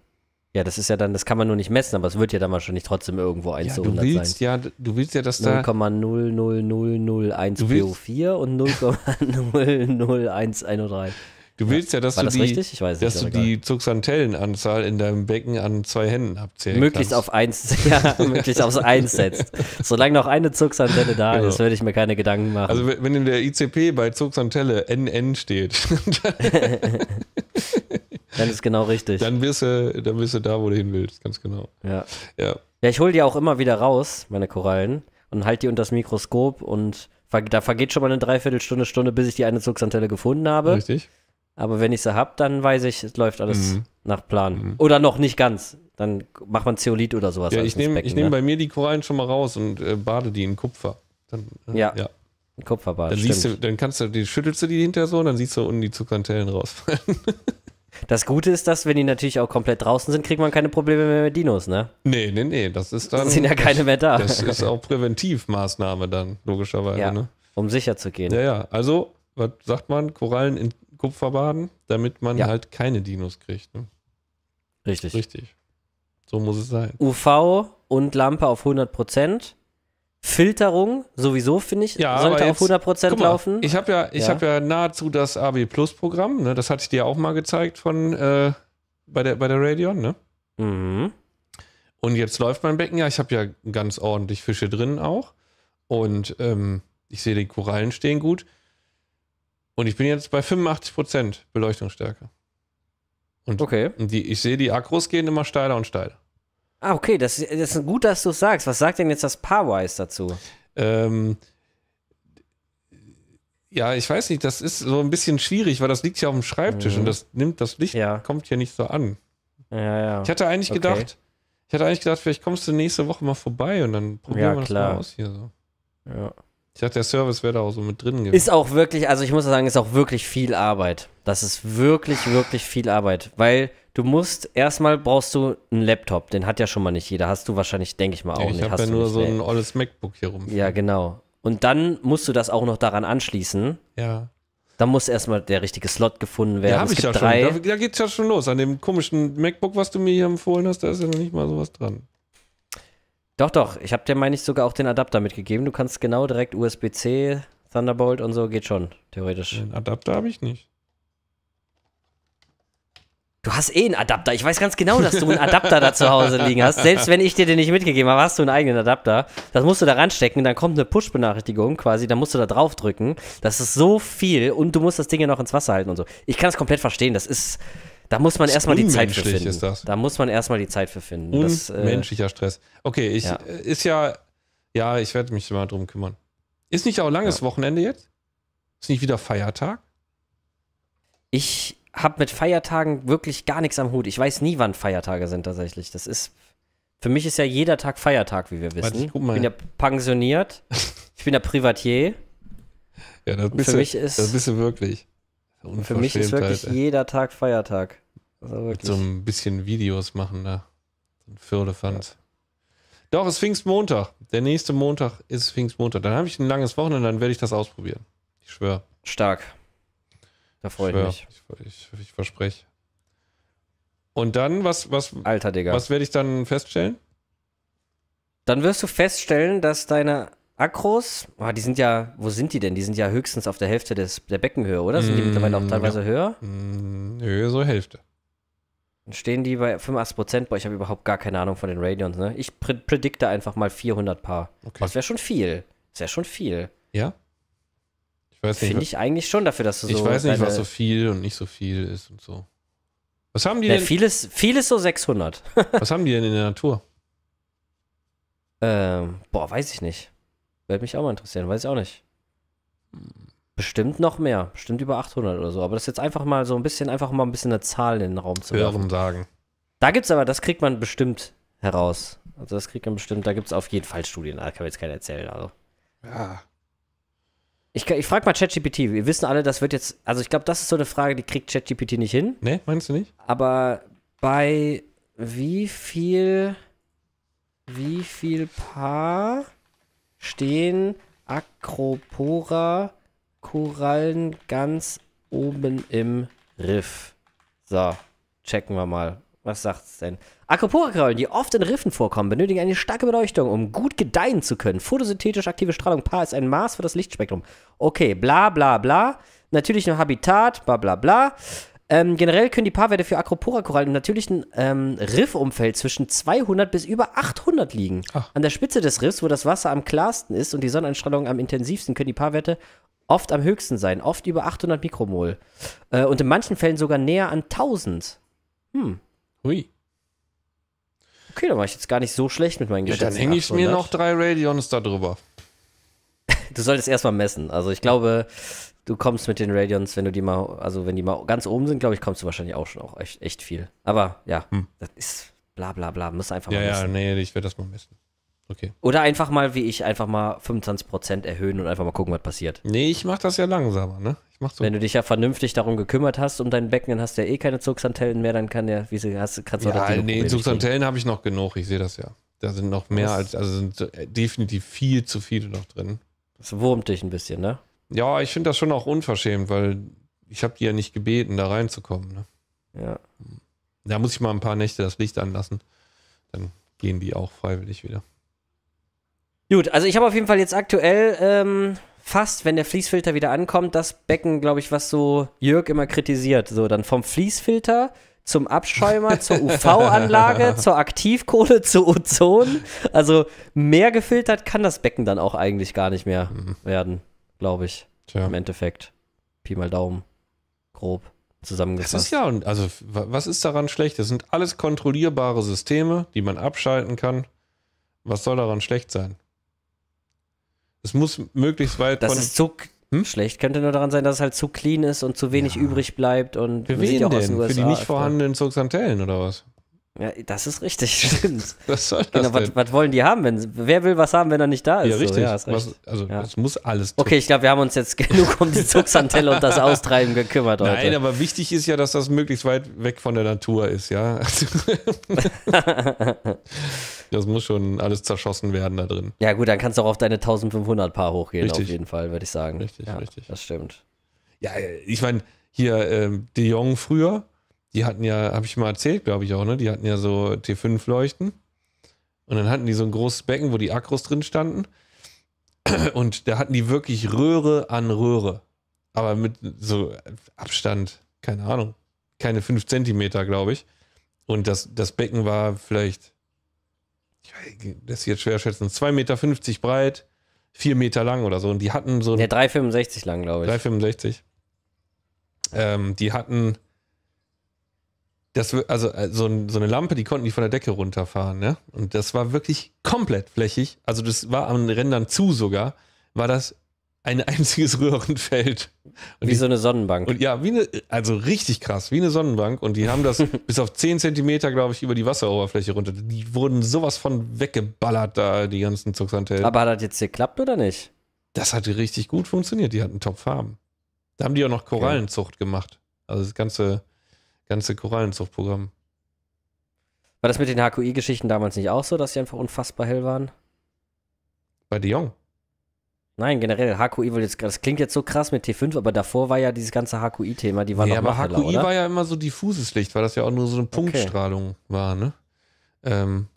Ja, das ist ja dann, das kann man nur nicht messen, aber es wird ja dann wahrscheinlich trotzdem irgendwo 1 ja, zu 100 du willst, sein. Ja, du willst ja, dass da 0,00001 PO4 und 0,00113. Du willst ja, dass War du, das die, nicht, dass du die Zuxantellenanzahl in deinem Becken an zwei Händen abzählst. Möglichst kannst. auf 1, ja, möglichst aufs 1 setzt. Solange noch eine Zuxantelle da genau. ist, würde ich mir keine Gedanken machen. Also wenn in der ICP bei Zugsantelle NN steht. Dann ist genau richtig. Dann bist du, dann bist du da, wo du hin willst, ganz genau. Ja. Ja, ja ich hole die auch immer wieder raus, meine Korallen, und halte die unter das Mikroskop und da vergeht schon mal eine Dreiviertelstunde, Stunde, bis ich die eine Zugsantenne gefunden habe. Richtig. Aber wenn ich sie habe, dann weiß ich, es läuft alles mhm. nach Plan. Mhm. Oder noch nicht ganz. Dann macht man Zeolit oder sowas. Ja, ich nehme ich ne? bei mir die Korallen schon mal raus und äh, bade die in Kupfer. Dann, äh, ja. ja. Kupferbad. Dann, siehst du, dann kannst du, die, schüttelst du die hinter so und dann siehst du unten die Zuckerantellen rausfallen. Das Gute ist, dass, wenn die natürlich auch komplett draußen sind, kriegt man keine Probleme mehr mit Dinos, ne? Nee, nee, nee. Das ist dann. Das sind ja keine das, mehr da. Das ist auch Präventivmaßnahme dann, logischerweise, ja, ne? Um sicher zu gehen. Ja, ja. Also, was sagt man? Korallen in Kupferbaden, damit man ja. halt keine Dinos kriegt. Ne? Richtig. Richtig. So muss es sein. UV und Lampe auf 100 Prozent. Filterung sowieso, finde ich, ja, sollte jetzt, auf 100% mal, laufen. Ich habe ja, ja. Hab ja nahezu das AB Plus Programm, ne? das hatte ich dir auch mal gezeigt von äh, bei, der, bei der Radeon. Ne? Mhm. Und jetzt läuft mein Becken ja, ich habe ja ganz ordentlich Fische drin auch. Und ähm, ich sehe, die Korallen stehen gut. Und ich bin jetzt bei 85% Beleuchtungsstärke. Und okay. die, ich sehe, die Akros gehen immer steiler und steiler. Ah, okay, das, das ist gut, dass du es sagst. Was sagt denn jetzt das Paarwise dazu? Ähm, ja, ich weiß nicht, das ist so ein bisschen schwierig, weil das liegt ja auf dem Schreibtisch mhm. und das nimmt das Licht, ja. kommt ja nicht so an. Ja, ja. Ich hatte eigentlich okay. gedacht, ich hatte eigentlich gedacht, vielleicht kommst du nächste Woche mal vorbei und dann probieren ja, wir das klar. mal aus hier so. Ja. Ich dachte, der Service wäre da auch so mit drin gewesen. Ist auch wirklich, also ich muss sagen, ist auch wirklich viel Arbeit. Das ist wirklich, wirklich viel Arbeit. Weil du musst, erstmal brauchst du einen Laptop. Den hat ja schon mal nicht jeder. Hast du wahrscheinlich, denke ich mal, auch ich nicht. Ich habe ja nur nicht, so ein olles MacBook hier rum. Ja, genau. Und dann musst du das auch noch daran anschließen. Ja. Da muss erstmal der richtige Slot gefunden werden. Ja, habe ich ja drei. schon. Da, da es ja schon los. An dem komischen MacBook, was du mir hier empfohlen hast, da ist ja noch nicht mal sowas dran. Doch, doch. Ich habe dir, meine ich, sogar auch den Adapter mitgegeben. Du kannst genau direkt USB-C, Thunderbolt und so geht schon, theoretisch. Den Adapter habe ich nicht. Du hast eh einen Adapter. Ich weiß ganz genau, dass du einen Adapter da zu Hause liegen hast. Selbst wenn ich dir den nicht mitgegeben habe, hast du einen eigenen Adapter. Das musst du da ranstecken, dann kommt eine Push-Benachrichtigung quasi, dann musst du da drauf drücken. Das ist so viel und du musst das Ding ja noch ins Wasser halten und so. Ich kann es komplett verstehen. Das ist da muss man erstmal die Zeit für finden. Ist das. Da muss man erstmal die Zeit für finden. Menschlicher äh, Stress. Okay, ich, ja. Äh, ist ja, ja, ich werde mich mal drum kümmern. Ist nicht auch langes ja. Wochenende jetzt? Ist nicht wieder Feiertag? Ich habe mit Feiertagen wirklich gar nichts am Hut. Ich weiß nie, wann Feiertage sind tatsächlich. Das ist für mich ist ja jeder Tag Feiertag, wie wir wissen. Warte, ich, ich, bin ja pensioniert. ich bin ja Privatier. Ja, das bist, für du, mich ist, das bist du wirklich. Und für mich ist wirklich halt, jeder Tag Feiertag. Also mit so ein bisschen Videos machen da. So ein Firlefanz. Ja. Doch, es ist Pfingstmontag. Der nächste Montag ist Pfingstmontag. Dann habe ich ein langes Wochenende, dann werde ich das ausprobieren. Ich schwöre. Stark. Da freue ich, ich mich. Ich, ich, ich, verspreche. Und dann, was, was, Alter, Digga. was werde ich dann feststellen? Dann wirst du feststellen, dass deine Akros, oh, die sind ja, wo sind die denn? Die sind ja höchstens auf der Hälfte des, der Beckenhöhe, oder? Sind die mittlerweile auch mm, teilweise ja. höher? Mm, nö, so Hälfte. Dann stehen die bei 85 Prozent. Boah, ich habe überhaupt gar keine Ahnung von den Radions, ne? Ich pr predikte einfach mal 400 Paar. Okay. Das wäre schon viel. Das wäre schon viel. Ja? Ich weiß nicht. Finde ich eigentlich schon dafür, dass du so. Ich weiß nicht, was so viel und nicht so viel ist und so. Was haben die ja, denn? Vieles, vieles so 600. was haben die denn in der Natur? Ähm, boah, weiß ich nicht. Würde mich auch mal interessieren, weiß ich auch nicht. Hm. Bestimmt noch mehr, bestimmt über 800 oder so. Aber das ist jetzt einfach mal so ein bisschen, einfach mal ein bisschen eine Zahl in den Raum zu werfen. Hören sagen. Da gibt es aber, das kriegt man bestimmt heraus. Also das kriegt man bestimmt, da gibt es auf jeden Fall Studien, da kann mir jetzt keiner erzählen. Also. Ja. Ich, ich frage mal ChatGPT. Wir wissen alle, das wird jetzt. Also, ich glaube, das ist so eine Frage, die kriegt ChatGPT nicht hin. Nee, meinst du nicht? Aber bei wie viel. Wie viel Paar stehen Acropora Korallen ganz oben im Riff. So, checken wir mal. Was sagt's denn? Acropora-Korallen, die oft in Riffen vorkommen, benötigen eine starke Beleuchtung, um gut gedeihen zu können. Photosynthetisch aktive Strahlung Paar ist ein Maß für das Lichtspektrum. Okay, bla bla bla. Natürlich ein Habitat, bla bla bla. Ähm, generell können die Paarwerte für Acropora-Korallen im natürlichen ähm, Riffumfeld zwischen 200 bis über 800 liegen. Ach. An der Spitze des Riffs, wo das Wasser am klarsten ist und die Sonneneinstrahlung am intensivsten, können die Paarwerte oft am höchsten sein, oft über 800 Mikromol. Äh, und in manchen Fällen sogar näher an 1000. Hm. Hui. Okay, da war ich jetzt gar nicht so schlecht mit meinen ja, Geschäften. dann hänge ich mir noch drei Radions da drüber du solltest erstmal messen. Also ich glaube, du kommst mit den Radions, wenn du die mal, also wenn die mal ganz oben sind, glaube ich, kommst du wahrscheinlich auch schon auch echt, echt viel. Aber ja, hm. das ist bla bla bla, muss einfach ja, mal messen. Ja, nee, ich werde das mal messen. Okay. Oder einfach mal, wie ich, einfach mal 25% erhöhen und einfach mal gucken, was passiert. Nee, ich mache das ja langsamer, ne? Ich mach so Wenn du dich ja vernünftig darum gekümmert hast um dein Becken, dann hast du ja eh keine Zugsantellen mehr, dann kann der, wie sie, hast, kannst du ja, auch nee, Zugsantellen habe ich noch genug, ich sehe das ja. Da sind noch mehr als, also sind äh, definitiv viel zu viele noch drin. Das wurmt dich ein bisschen, ne? Ja, ich finde das schon auch unverschämt, weil ich habe die ja nicht gebeten, da reinzukommen. Ne? Ja. Da muss ich mal ein paar Nächte das Licht anlassen. Dann gehen die auch freiwillig wieder. Gut, also ich habe auf jeden Fall jetzt aktuell ähm, fast, wenn der Fließfilter wieder ankommt, das Becken, glaube ich, was so Jörg immer kritisiert. So, dann vom Fließfilter zum Abschäumer, zur UV-Anlage, zur Aktivkohle, zu Ozon. Also mehr gefiltert kann das Becken dann auch eigentlich gar nicht mehr mhm. werden, glaube ich. Tja. Im Endeffekt. Pi mal Daumen. Grob zusammengefasst. Das ist ja, also was ist daran schlecht? Das sind alles kontrollierbare Systeme, die man abschalten kann. Was soll daran schlecht sein? Es muss möglichst weit. Das ist so hm? Schlecht könnte nur daran sein, dass es halt zu clean ist und zu wenig ja. übrig bleibt und für wen ja auch denn? Für die nicht vorhandenen Soxantellen oder was? Ja, das ist richtig, stimmt. Was soll genau, das genau, was, was, wollen die haben, wenn wer will was haben, wenn er nicht da ist? Ja, richtig. So, ja, ist Was, also ja. es muss alles. Tun. Okay, ich glaube, wir haben uns jetzt genug um die Zugsantelle und das Austreiben gekümmert heute. Nein, aber wichtig ist ja, dass das möglichst weit weg von der Natur ist, ja. das muss schon alles zerschossen werden da drin. Ja gut, dann kannst du auch auf deine 1500 Paar hochgehen richtig. auf jeden Fall, würde ich sagen. Richtig, ja, richtig. Das stimmt. Ja, äh, ich meine hier ähm, De Jong früher die hatten ja, habe ich mal erzählt, glaube ich auch, ne? Die hatten ja so T5-Leuchten. Und dann hatten die so ein großes Becken, wo die Akros drin standen. Und da hatten die wirklich Röhre an Röhre. Aber mit so Abstand, keine Ahnung. Keine 5 Zentimeter, glaube ich. Und das, das Becken war vielleicht, das ist jetzt schwer schätzen, 2,50 Meter breit, 4 Meter lang oder so. Und die hatten so. Ja, 3,65 lang, glaube ich. 3,65. Ähm, die hatten das, also äh, so, so, eine Lampe, die konnten die von der Decke runterfahren, ne? Und das war wirklich komplett flächig. Also das war an Rändern zu sogar, war das ein einziges Röhrenfeld. Und wie die, so eine Sonnenbank. Und ja, wie eine, also richtig krass, wie eine Sonnenbank. Und die haben das bis auf 10 Zentimeter, glaube ich, über die Wasseroberfläche runter. Die wurden sowas von weggeballert, da die ganzen Zuckhantellen. Aber hat das jetzt geklappt oder nicht? Das hat richtig gut funktioniert. Die hatten Top-Farben. Da haben die auch noch Korallenzucht gemacht. Also das ganze ganze Korallenzuchtprogramm. War das mit den HQI-Geschichten damals nicht auch so, dass sie einfach unfassbar hell waren? Bei De Jong? Nein, generell, HQI, das klingt jetzt so krass mit T5, aber davor war ja dieses ganze HQI-Thema, die waren ja, aber heller, HQI oder? war ja immer so diffuses Licht, weil das ja auch nur so eine Punktstrahlung okay. war, ne? Ähm.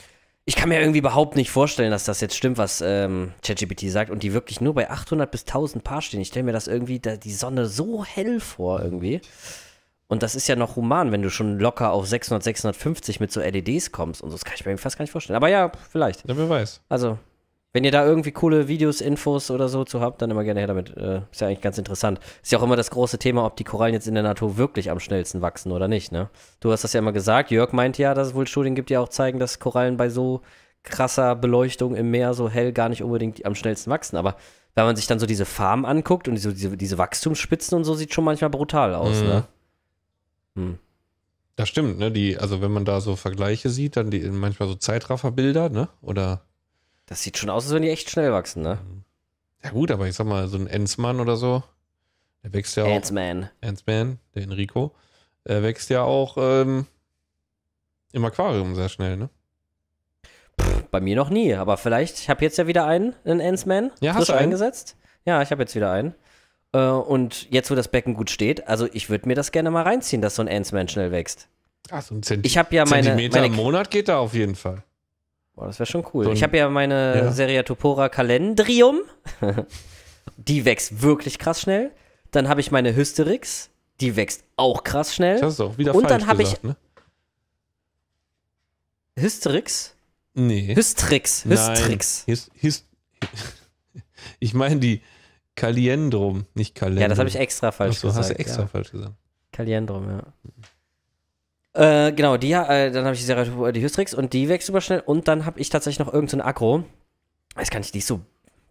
Ich kann mir irgendwie überhaupt nicht vorstellen, dass das jetzt stimmt, was ähm, ChatGPT sagt und die wirklich nur bei 800 bis 1000 Paar stehen. Ich stelle mir das irgendwie, da, die Sonne so hell vor irgendwie. Und das ist ja noch human, wenn du schon locker auf 600, 650 mit so LEDs kommst und so. Das kann ich mir fast gar nicht vorstellen. Aber ja, vielleicht. Ja, wer weiß. Also, wenn ihr da irgendwie coole Videos, Infos oder so zu habt, dann immer gerne her damit. Äh, ist ja eigentlich ganz interessant. Ist ja auch immer das große Thema, ob die Korallen jetzt in der Natur wirklich am schnellsten wachsen oder nicht, ne? Du hast das ja immer gesagt. Jörg meint ja, dass es wohl Studien gibt, die auch zeigen, dass Korallen bei so krasser Beleuchtung im Meer so hell gar nicht unbedingt am schnellsten wachsen. Aber wenn man sich dann so diese Farben anguckt und so diese, diese Wachstumsspitzen und so, sieht schon manchmal brutal aus, mhm. ne? Hm. Das stimmt, ne? Die, also wenn man da so Vergleiche sieht, dann die manchmal so Zeitrafferbilder, ne? Oder. Das sieht schon aus, als wenn die echt schnell wachsen, ne? Ja gut, aber ich sag mal, so ein Enzmann oder so, der wächst ja auch. Enzman. Enzman, der Enrico, der wächst ja auch ähm, im Aquarium sehr schnell, ne? bei mir noch nie, aber vielleicht, ich habe jetzt ja wieder einen, einen Enzman. Ja, hast du einen? eingesetzt. Ja, ich habe jetzt wieder einen. Äh, und jetzt, wo das Becken gut steht, also ich würde mir das gerne mal reinziehen, dass so ein Ants-Man schnell wächst. Ach, so ein Zentimeter. ich ja meine, Zentimeter meine im Monat geht da auf jeden Fall. Boah, das wäre schon cool. So ein, ich habe ja meine ja. Seriatopora Calendrium. die wächst wirklich krass schnell. Dann habe ich meine Hysterix. Die wächst auch krass schnell. Das ist auch wieder Und dann habe ich. Ne? Hysterix? Nee. Hystrix. Hystrix. Nein. His, his, ich meine die Kaliendrum, nicht Kalendrum. Ja, das habe ich extra falsch Achso, gesagt. hast du extra ja. falsch gesagt. Kaliendrum, ja. Äh, genau, die, äh, dann habe ich die Serie äh, die Hystrix und die wächst super schnell. Und dann habe ich tatsächlich noch irgendein so Agro. Weiß gar nicht, die ist so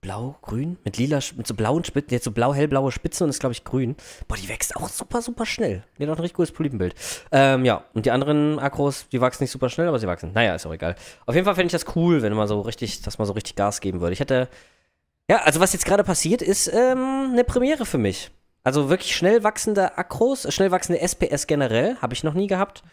blau-grün mit lila, mit so blauen Spitzen. Die hat so blau-hellblaue Spitze und ist, glaube ich, grün. Boah, die wächst auch super, super schnell. Die hat auch ein richtig cooles Polypenbild. Ähm, ja, und die anderen Akros, die wachsen nicht super schnell, aber sie wachsen. Naja, ist auch egal. Auf jeden Fall fände ich das cool, wenn man so richtig, dass man so richtig Gas geben würde. Ich hätte ja, also was jetzt gerade passiert, ist ähm, eine Premiere für mich. Also wirklich schnell wachsende Akros, äh, schnell wachsende SPS generell, habe ich noch nie gehabt.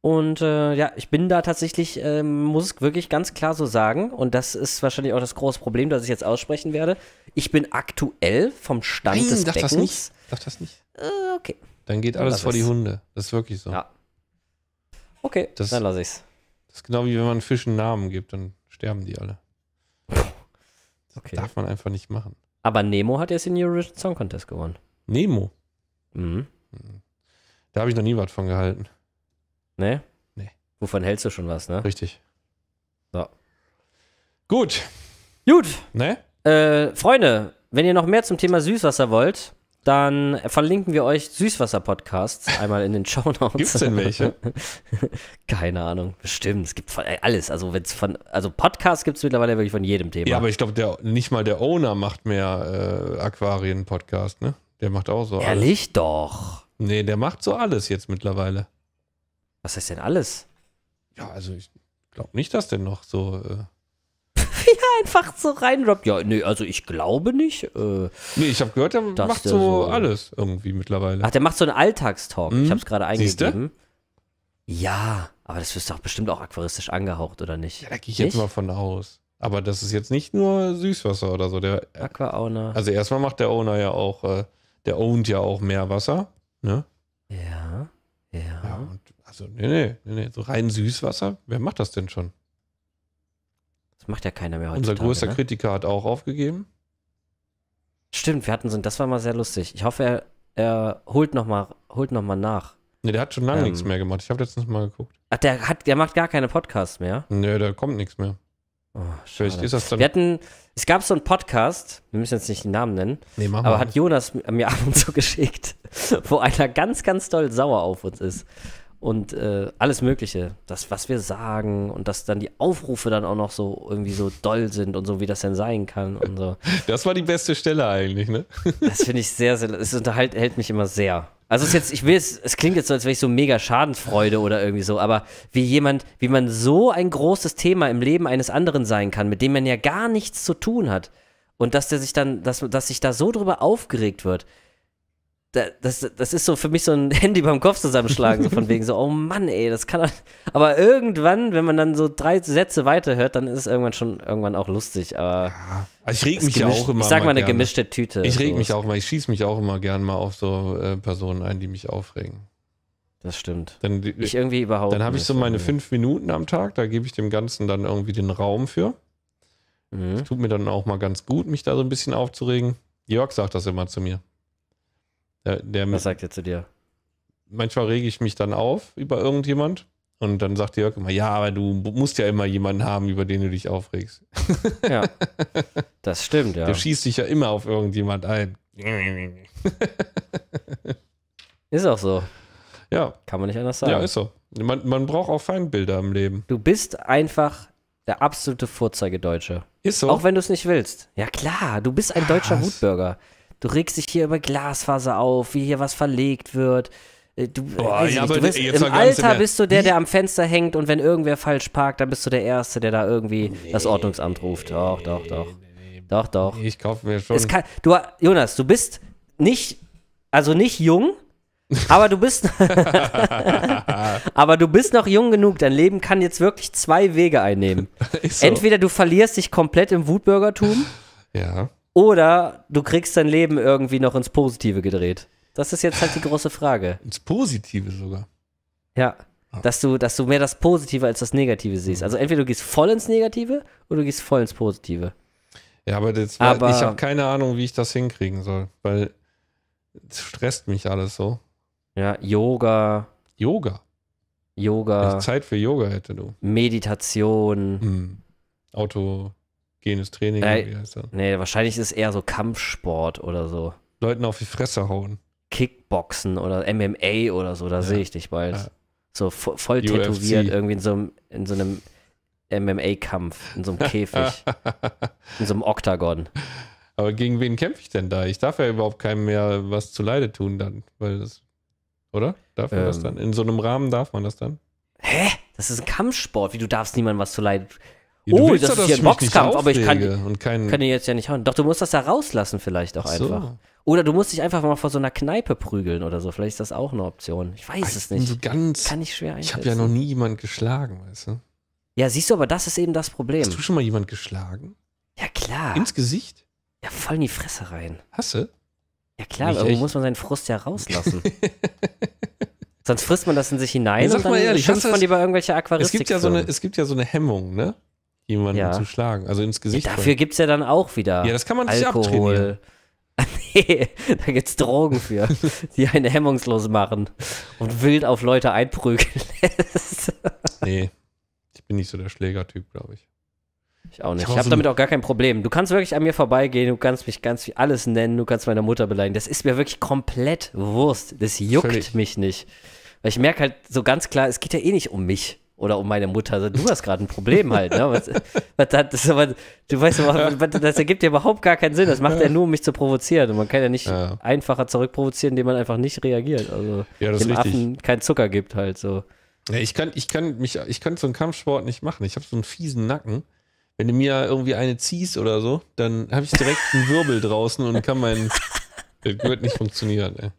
Und äh, ja, ich bin da tatsächlich, ähm, muss ich wirklich ganz klar so sagen, und das ist wahrscheinlich auch das große Problem, das ich jetzt aussprechen werde. Ich bin aktuell vom Stand Nein, des sag Beckens. Das nicht. Sag das nicht. Äh, okay. Dann geht alles vor die Hunde. Das ist wirklich so. Ja. Okay, das, dann lasse ich's. Das ist genau wie wenn man Fischen Namen gibt, dann sterben die alle okay. darf man einfach nicht machen. Aber Nemo hat jetzt den Eurovision Song Contest gewonnen. Nemo? Mhm. Hm. Da habe ich noch nie was von gehalten. Nee? Nee. Wovon hältst du schon was, ne? Richtig. So. Gut. Gut. Ne? Äh, Freunde, wenn ihr noch mehr zum Thema Süßwasser wollt, dann verlinken wir euch Süßwasser-Podcasts einmal in den Show Notes. es denn welche? Keine Ahnung, bestimmt. Es gibt alles. Also wenn's von, also Podcasts gibt es mittlerweile wirklich von jedem Thema. Ja, aber ich glaube, nicht mal der Owner macht mehr äh, Aquarien-Podcast, ne? Der macht auch so. Ehrlich alles. doch. Nee, der macht so alles jetzt mittlerweile. Was heißt denn alles? Ja, also ich glaube nicht, dass der noch so. Äh einfach so reindroppt. Ja, nee, also ich glaube nicht. Äh, nee, ich habe gehört, der macht so, so, alles irgendwie mittlerweile. Ach, der macht so einen Alltagstalk. Mhm. Ich habe es gerade eingegeben. Siehste? Ja, aber das wirst du auch bestimmt auch aquaristisch angehaucht, oder nicht? Ja, da gehe ich nicht? jetzt mal von aus. Aber das ist jetzt nicht nur Süßwasser oder so. Der, Aqua-Owner. Also erstmal macht der Owner ja auch, äh, der ownt ja auch mehr Wasser, ne? Ja, ja. ja also, nee, nee, nee, nee, so rein Süßwasser, wer macht das denn schon? macht ja keiner mehr heute. Unser größter ne? Kritiker hat auch aufgegeben. Stimmt, wir hatten so, das war mal sehr lustig. Ich hoffe, er, er holt nochmal noch mal nach. Ne, der hat schon lange ähm, nichts mehr gemacht. Ich habe letztens mal geguckt. Ach, der, hat, der macht gar keine Podcasts mehr? Ne, da kommt nichts mehr. Oh, Vielleicht ist das dann wir hatten, es gab so einen Podcast, wir müssen jetzt nicht den Namen nennen, nee, aber hat Jonas mir ab und zu geschickt, wo einer ganz, ganz doll sauer auf uns ist und äh, alles Mögliche, das, was wir sagen und dass dann die Aufrufe dann auch noch so irgendwie so doll sind und so, wie das denn sein kann und so. Das war die beste Stelle eigentlich, ne? Das finde ich sehr, sehr, es unterhält hält mich immer sehr. Also es ist jetzt, ich will es, es klingt jetzt so, als wäre ich so mega Schadenfreude oder irgendwie so, aber wie jemand, wie man so ein großes Thema im Leben eines anderen sein kann, mit dem man ja gar nichts zu tun hat und dass der sich dann, dass, dass sich da so drüber aufgeregt wird, das, das ist so für mich so ein Handy beim Kopf zusammenschlagen, so von wegen so, oh Mann, ey, das kann doch. Aber irgendwann, wenn man dann so drei Sätze weiterhört, dann ist es irgendwann schon irgendwann auch lustig. Aber ja, also ich reg mich gemischt, auch immer. Ich sag mal eine gerne. gemischte Tüte. Ich reg so. mich auch immer, ich schieß mich auch immer gern mal auf so äh, Personen ein, die mich aufregen. Das stimmt. Dann, ich irgendwie überhaupt. Dann habe ich so meine fünf Minuten am Tag, da gebe ich dem Ganzen dann irgendwie den Raum für. Mhm. Das tut mir dann auch mal ganz gut, mich da so ein bisschen aufzuregen. Jörg sagt das immer zu mir. Der, der Was sagt er zu dir? Manchmal rege ich mich dann auf über irgendjemand und dann sagt Jörg immer, ja, aber du musst ja immer jemanden haben, über den du dich aufregst. Ja, das stimmt, ja. Du schießt dich ja immer auf irgendjemand ein. Ist auch so. Ja. Kann man nicht anders sagen. Ja, ist so. Man, man braucht auch Feindbilder im Leben. Du bist einfach der absolute Vorzeigedeutsche. Ist so. Auch wenn du es nicht willst. Ja, klar, du bist ein ah, deutscher Wutbürger du regst dich hier über Glasfaser auf, wie hier was verlegt wird. Äh, du, äh, Boah, ja, nicht, du bist, im Alter bist du der, der am Fenster hängt und wenn irgendwer falsch parkt, dann bist du der Erste, der da irgendwie nee, das Ordnungsamt ruft. Doch, doch, doch. Nee, doch, doch. ich kaufe mir schon. Kann, du, Jonas, du bist nicht, also nicht jung, aber du bist, aber du bist noch jung genug. Dein Leben kann jetzt wirklich zwei Wege einnehmen. So. Entweder du verlierst dich komplett im Wutbürgertum. Ja. Oder du kriegst dein Leben irgendwie noch ins Positive gedreht. Das ist jetzt halt die große Frage. Ins Positive sogar. Ja. Ah. Dass du, dass du mehr das Positive als das Negative siehst. Also entweder du gehst voll ins Negative oder du gehst voll ins Positive. Ja, aber, das, aber ich habe keine Ahnung, wie ich das hinkriegen soll, weil es stresst mich alles so. Ja, Yoga. Yoga. Yoga. Wenn ich Zeit für Yoga hätte du. Meditation. Hm. Auto. Genes Training, äh, wie heißt das? Nee, wahrscheinlich ist es eher so Kampfsport oder so. Leuten auf die Fresse hauen. Kickboxen oder MMA oder so, da ja. sehe ich dich bald. Ja. So vo voll UFC. tätowiert, irgendwie in so einem, in so einem MMA-Kampf, in so einem Käfig, in so einem Oktagon. Aber gegen wen kämpfe ich denn da? Ich darf ja überhaupt keinem mehr was zuleide tun dann, weil das, oder? Darf man ähm. das dann? In so einem Rahmen darf man das dann? Hä? Das ist ein Kampfsport, wie du darfst niemandem was zuleide tun. Ja, oh, das ist hier ein Boxkampf, aber ich kann, kann den jetzt ja nicht hauen. Doch, du musst das da rauslassen vielleicht auch so. einfach. Oder du musst dich einfach mal vor so einer Kneipe prügeln oder so. Vielleicht ist das auch eine Option. Ich weiß aber es nicht. ganz, kann ich schwer einschätzen. Ich habe ja noch nie jemanden geschlagen, weißt du? Ja, siehst du, aber das ist eben das Problem. Hast du schon mal jemanden geschlagen? Ja, klar. Ins Gesicht? Ja, voll in die Fresse rein. Hast du? Ja, klar, aber echt? muss man seinen Frust ja rauslassen. Sonst frisst man das in sich hinein nee, sag und dann mal ehrlich, schimpft man lieber irgendwelche Aquaristik. Es gibt, ja so eine, es gibt ja so eine Hemmung, ne? jemanden ja. zu schlagen. Also ins Gesicht. Ja, dafür gibt es ja dann auch wieder. Ja, das kann man sich Alkohol. nee, da gibt es Drogen für, die einen hemmungslos machen und wild auf Leute einprügeln lässt. nee, ich bin nicht so der Schlägertyp, glaube ich. Ich auch nicht. Ich, habe damit auch gar kein Problem. Du kannst wirklich an mir vorbeigehen, du kannst mich ganz wie alles nennen, du kannst meine Mutter beleidigen. Das ist mir wirklich komplett Wurst. Das juckt Völlig. mich nicht. Weil ich merke halt so ganz klar, es geht ja eh nicht um mich oder um meine Mutter. du hast gerade ein Problem halt. Ne? Was, was, das, aber, du weißt, was, das ergibt ja überhaupt gar keinen Sinn. Das macht er nur, um mich zu provozieren. Und man kann ja nicht ja. einfacher zurückprovozieren, indem man einfach nicht reagiert. Also ja, dem richtig. Affen keinen Zucker gibt halt so. Ja, ich kann, ich kann mich, ich kann so einen Kampfsport nicht machen. Ich habe so einen fiesen Nacken. Wenn du mir irgendwie eine ziehst oder so, dann habe ich direkt einen Wirbel draußen und kann mein, Das wird nicht funktionieren, ey.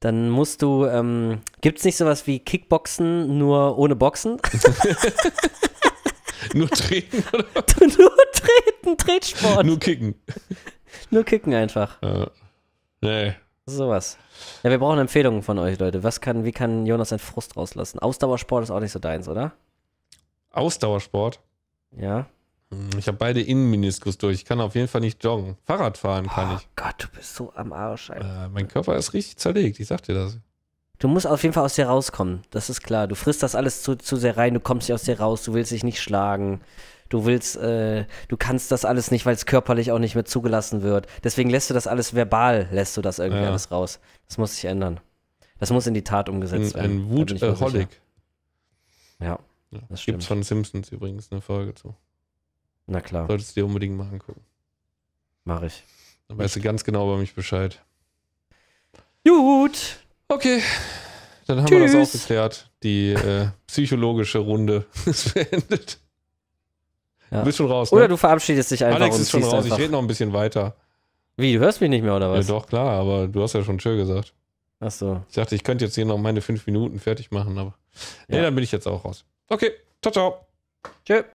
Dann musst du, ähm, gibt es nicht sowas wie Kickboxen, nur ohne Boxen? nur treten, oder? nur treten, Tretsport. Nur kicken. nur kicken einfach. Uh, nee. Sowas. Ja, wir brauchen Empfehlungen von euch, Leute. Was kann, wie kann Jonas seinen Frust rauslassen? Ausdauersport ist auch nicht so deins, oder? Ausdauersport? Ja. Hm, ich habe beide Innenmeniskus durch. Ich kann auf jeden Fall nicht joggen. Fahrrad fahren kann oh ich. Oh Gott, du bist so am Arsch. Äh, mein Körper ist richtig zerlegt, ich sag dir das. Du musst auf jeden Fall aus dir rauskommen, das ist klar. Du frisst das alles zu, zu sehr rein, du kommst nicht aus dir raus, du willst dich nicht schlagen. Du willst, äh, du kannst das alles nicht, weil es körperlich auch nicht mehr zugelassen wird. Deswegen lässt du das alles verbal, lässt du das irgendwie ja. alles raus. Das muss sich ändern. Das muss in die Tat umgesetzt ein, werden. Ein Wut-Holic. Ja, das stimmt. Gibt's von Simpsons übrigens eine Folge zu. Na klar. Solltest du dir unbedingt mal angucken. Mach ich. Dann weißt du ganz genau über mich Bescheid. Gut. Okay. Dann haben Tschüss. wir das auch geklärt. Die äh, psychologische Runde ist beendet. Ja. Du bist schon raus. Ne? Oder du verabschiedest dich einfach. Alex ist schon raus. Einfach. Ich rede noch ein bisschen weiter. Wie, du hörst mich nicht mehr oder was? Ja, doch, klar, aber du hast ja schon schön gesagt. Ach so. Ich dachte, ich könnte jetzt hier noch meine fünf Minuten fertig machen, aber. Ja. Nee, dann bin ich jetzt auch raus. Okay, ciao, ciao. Tschö.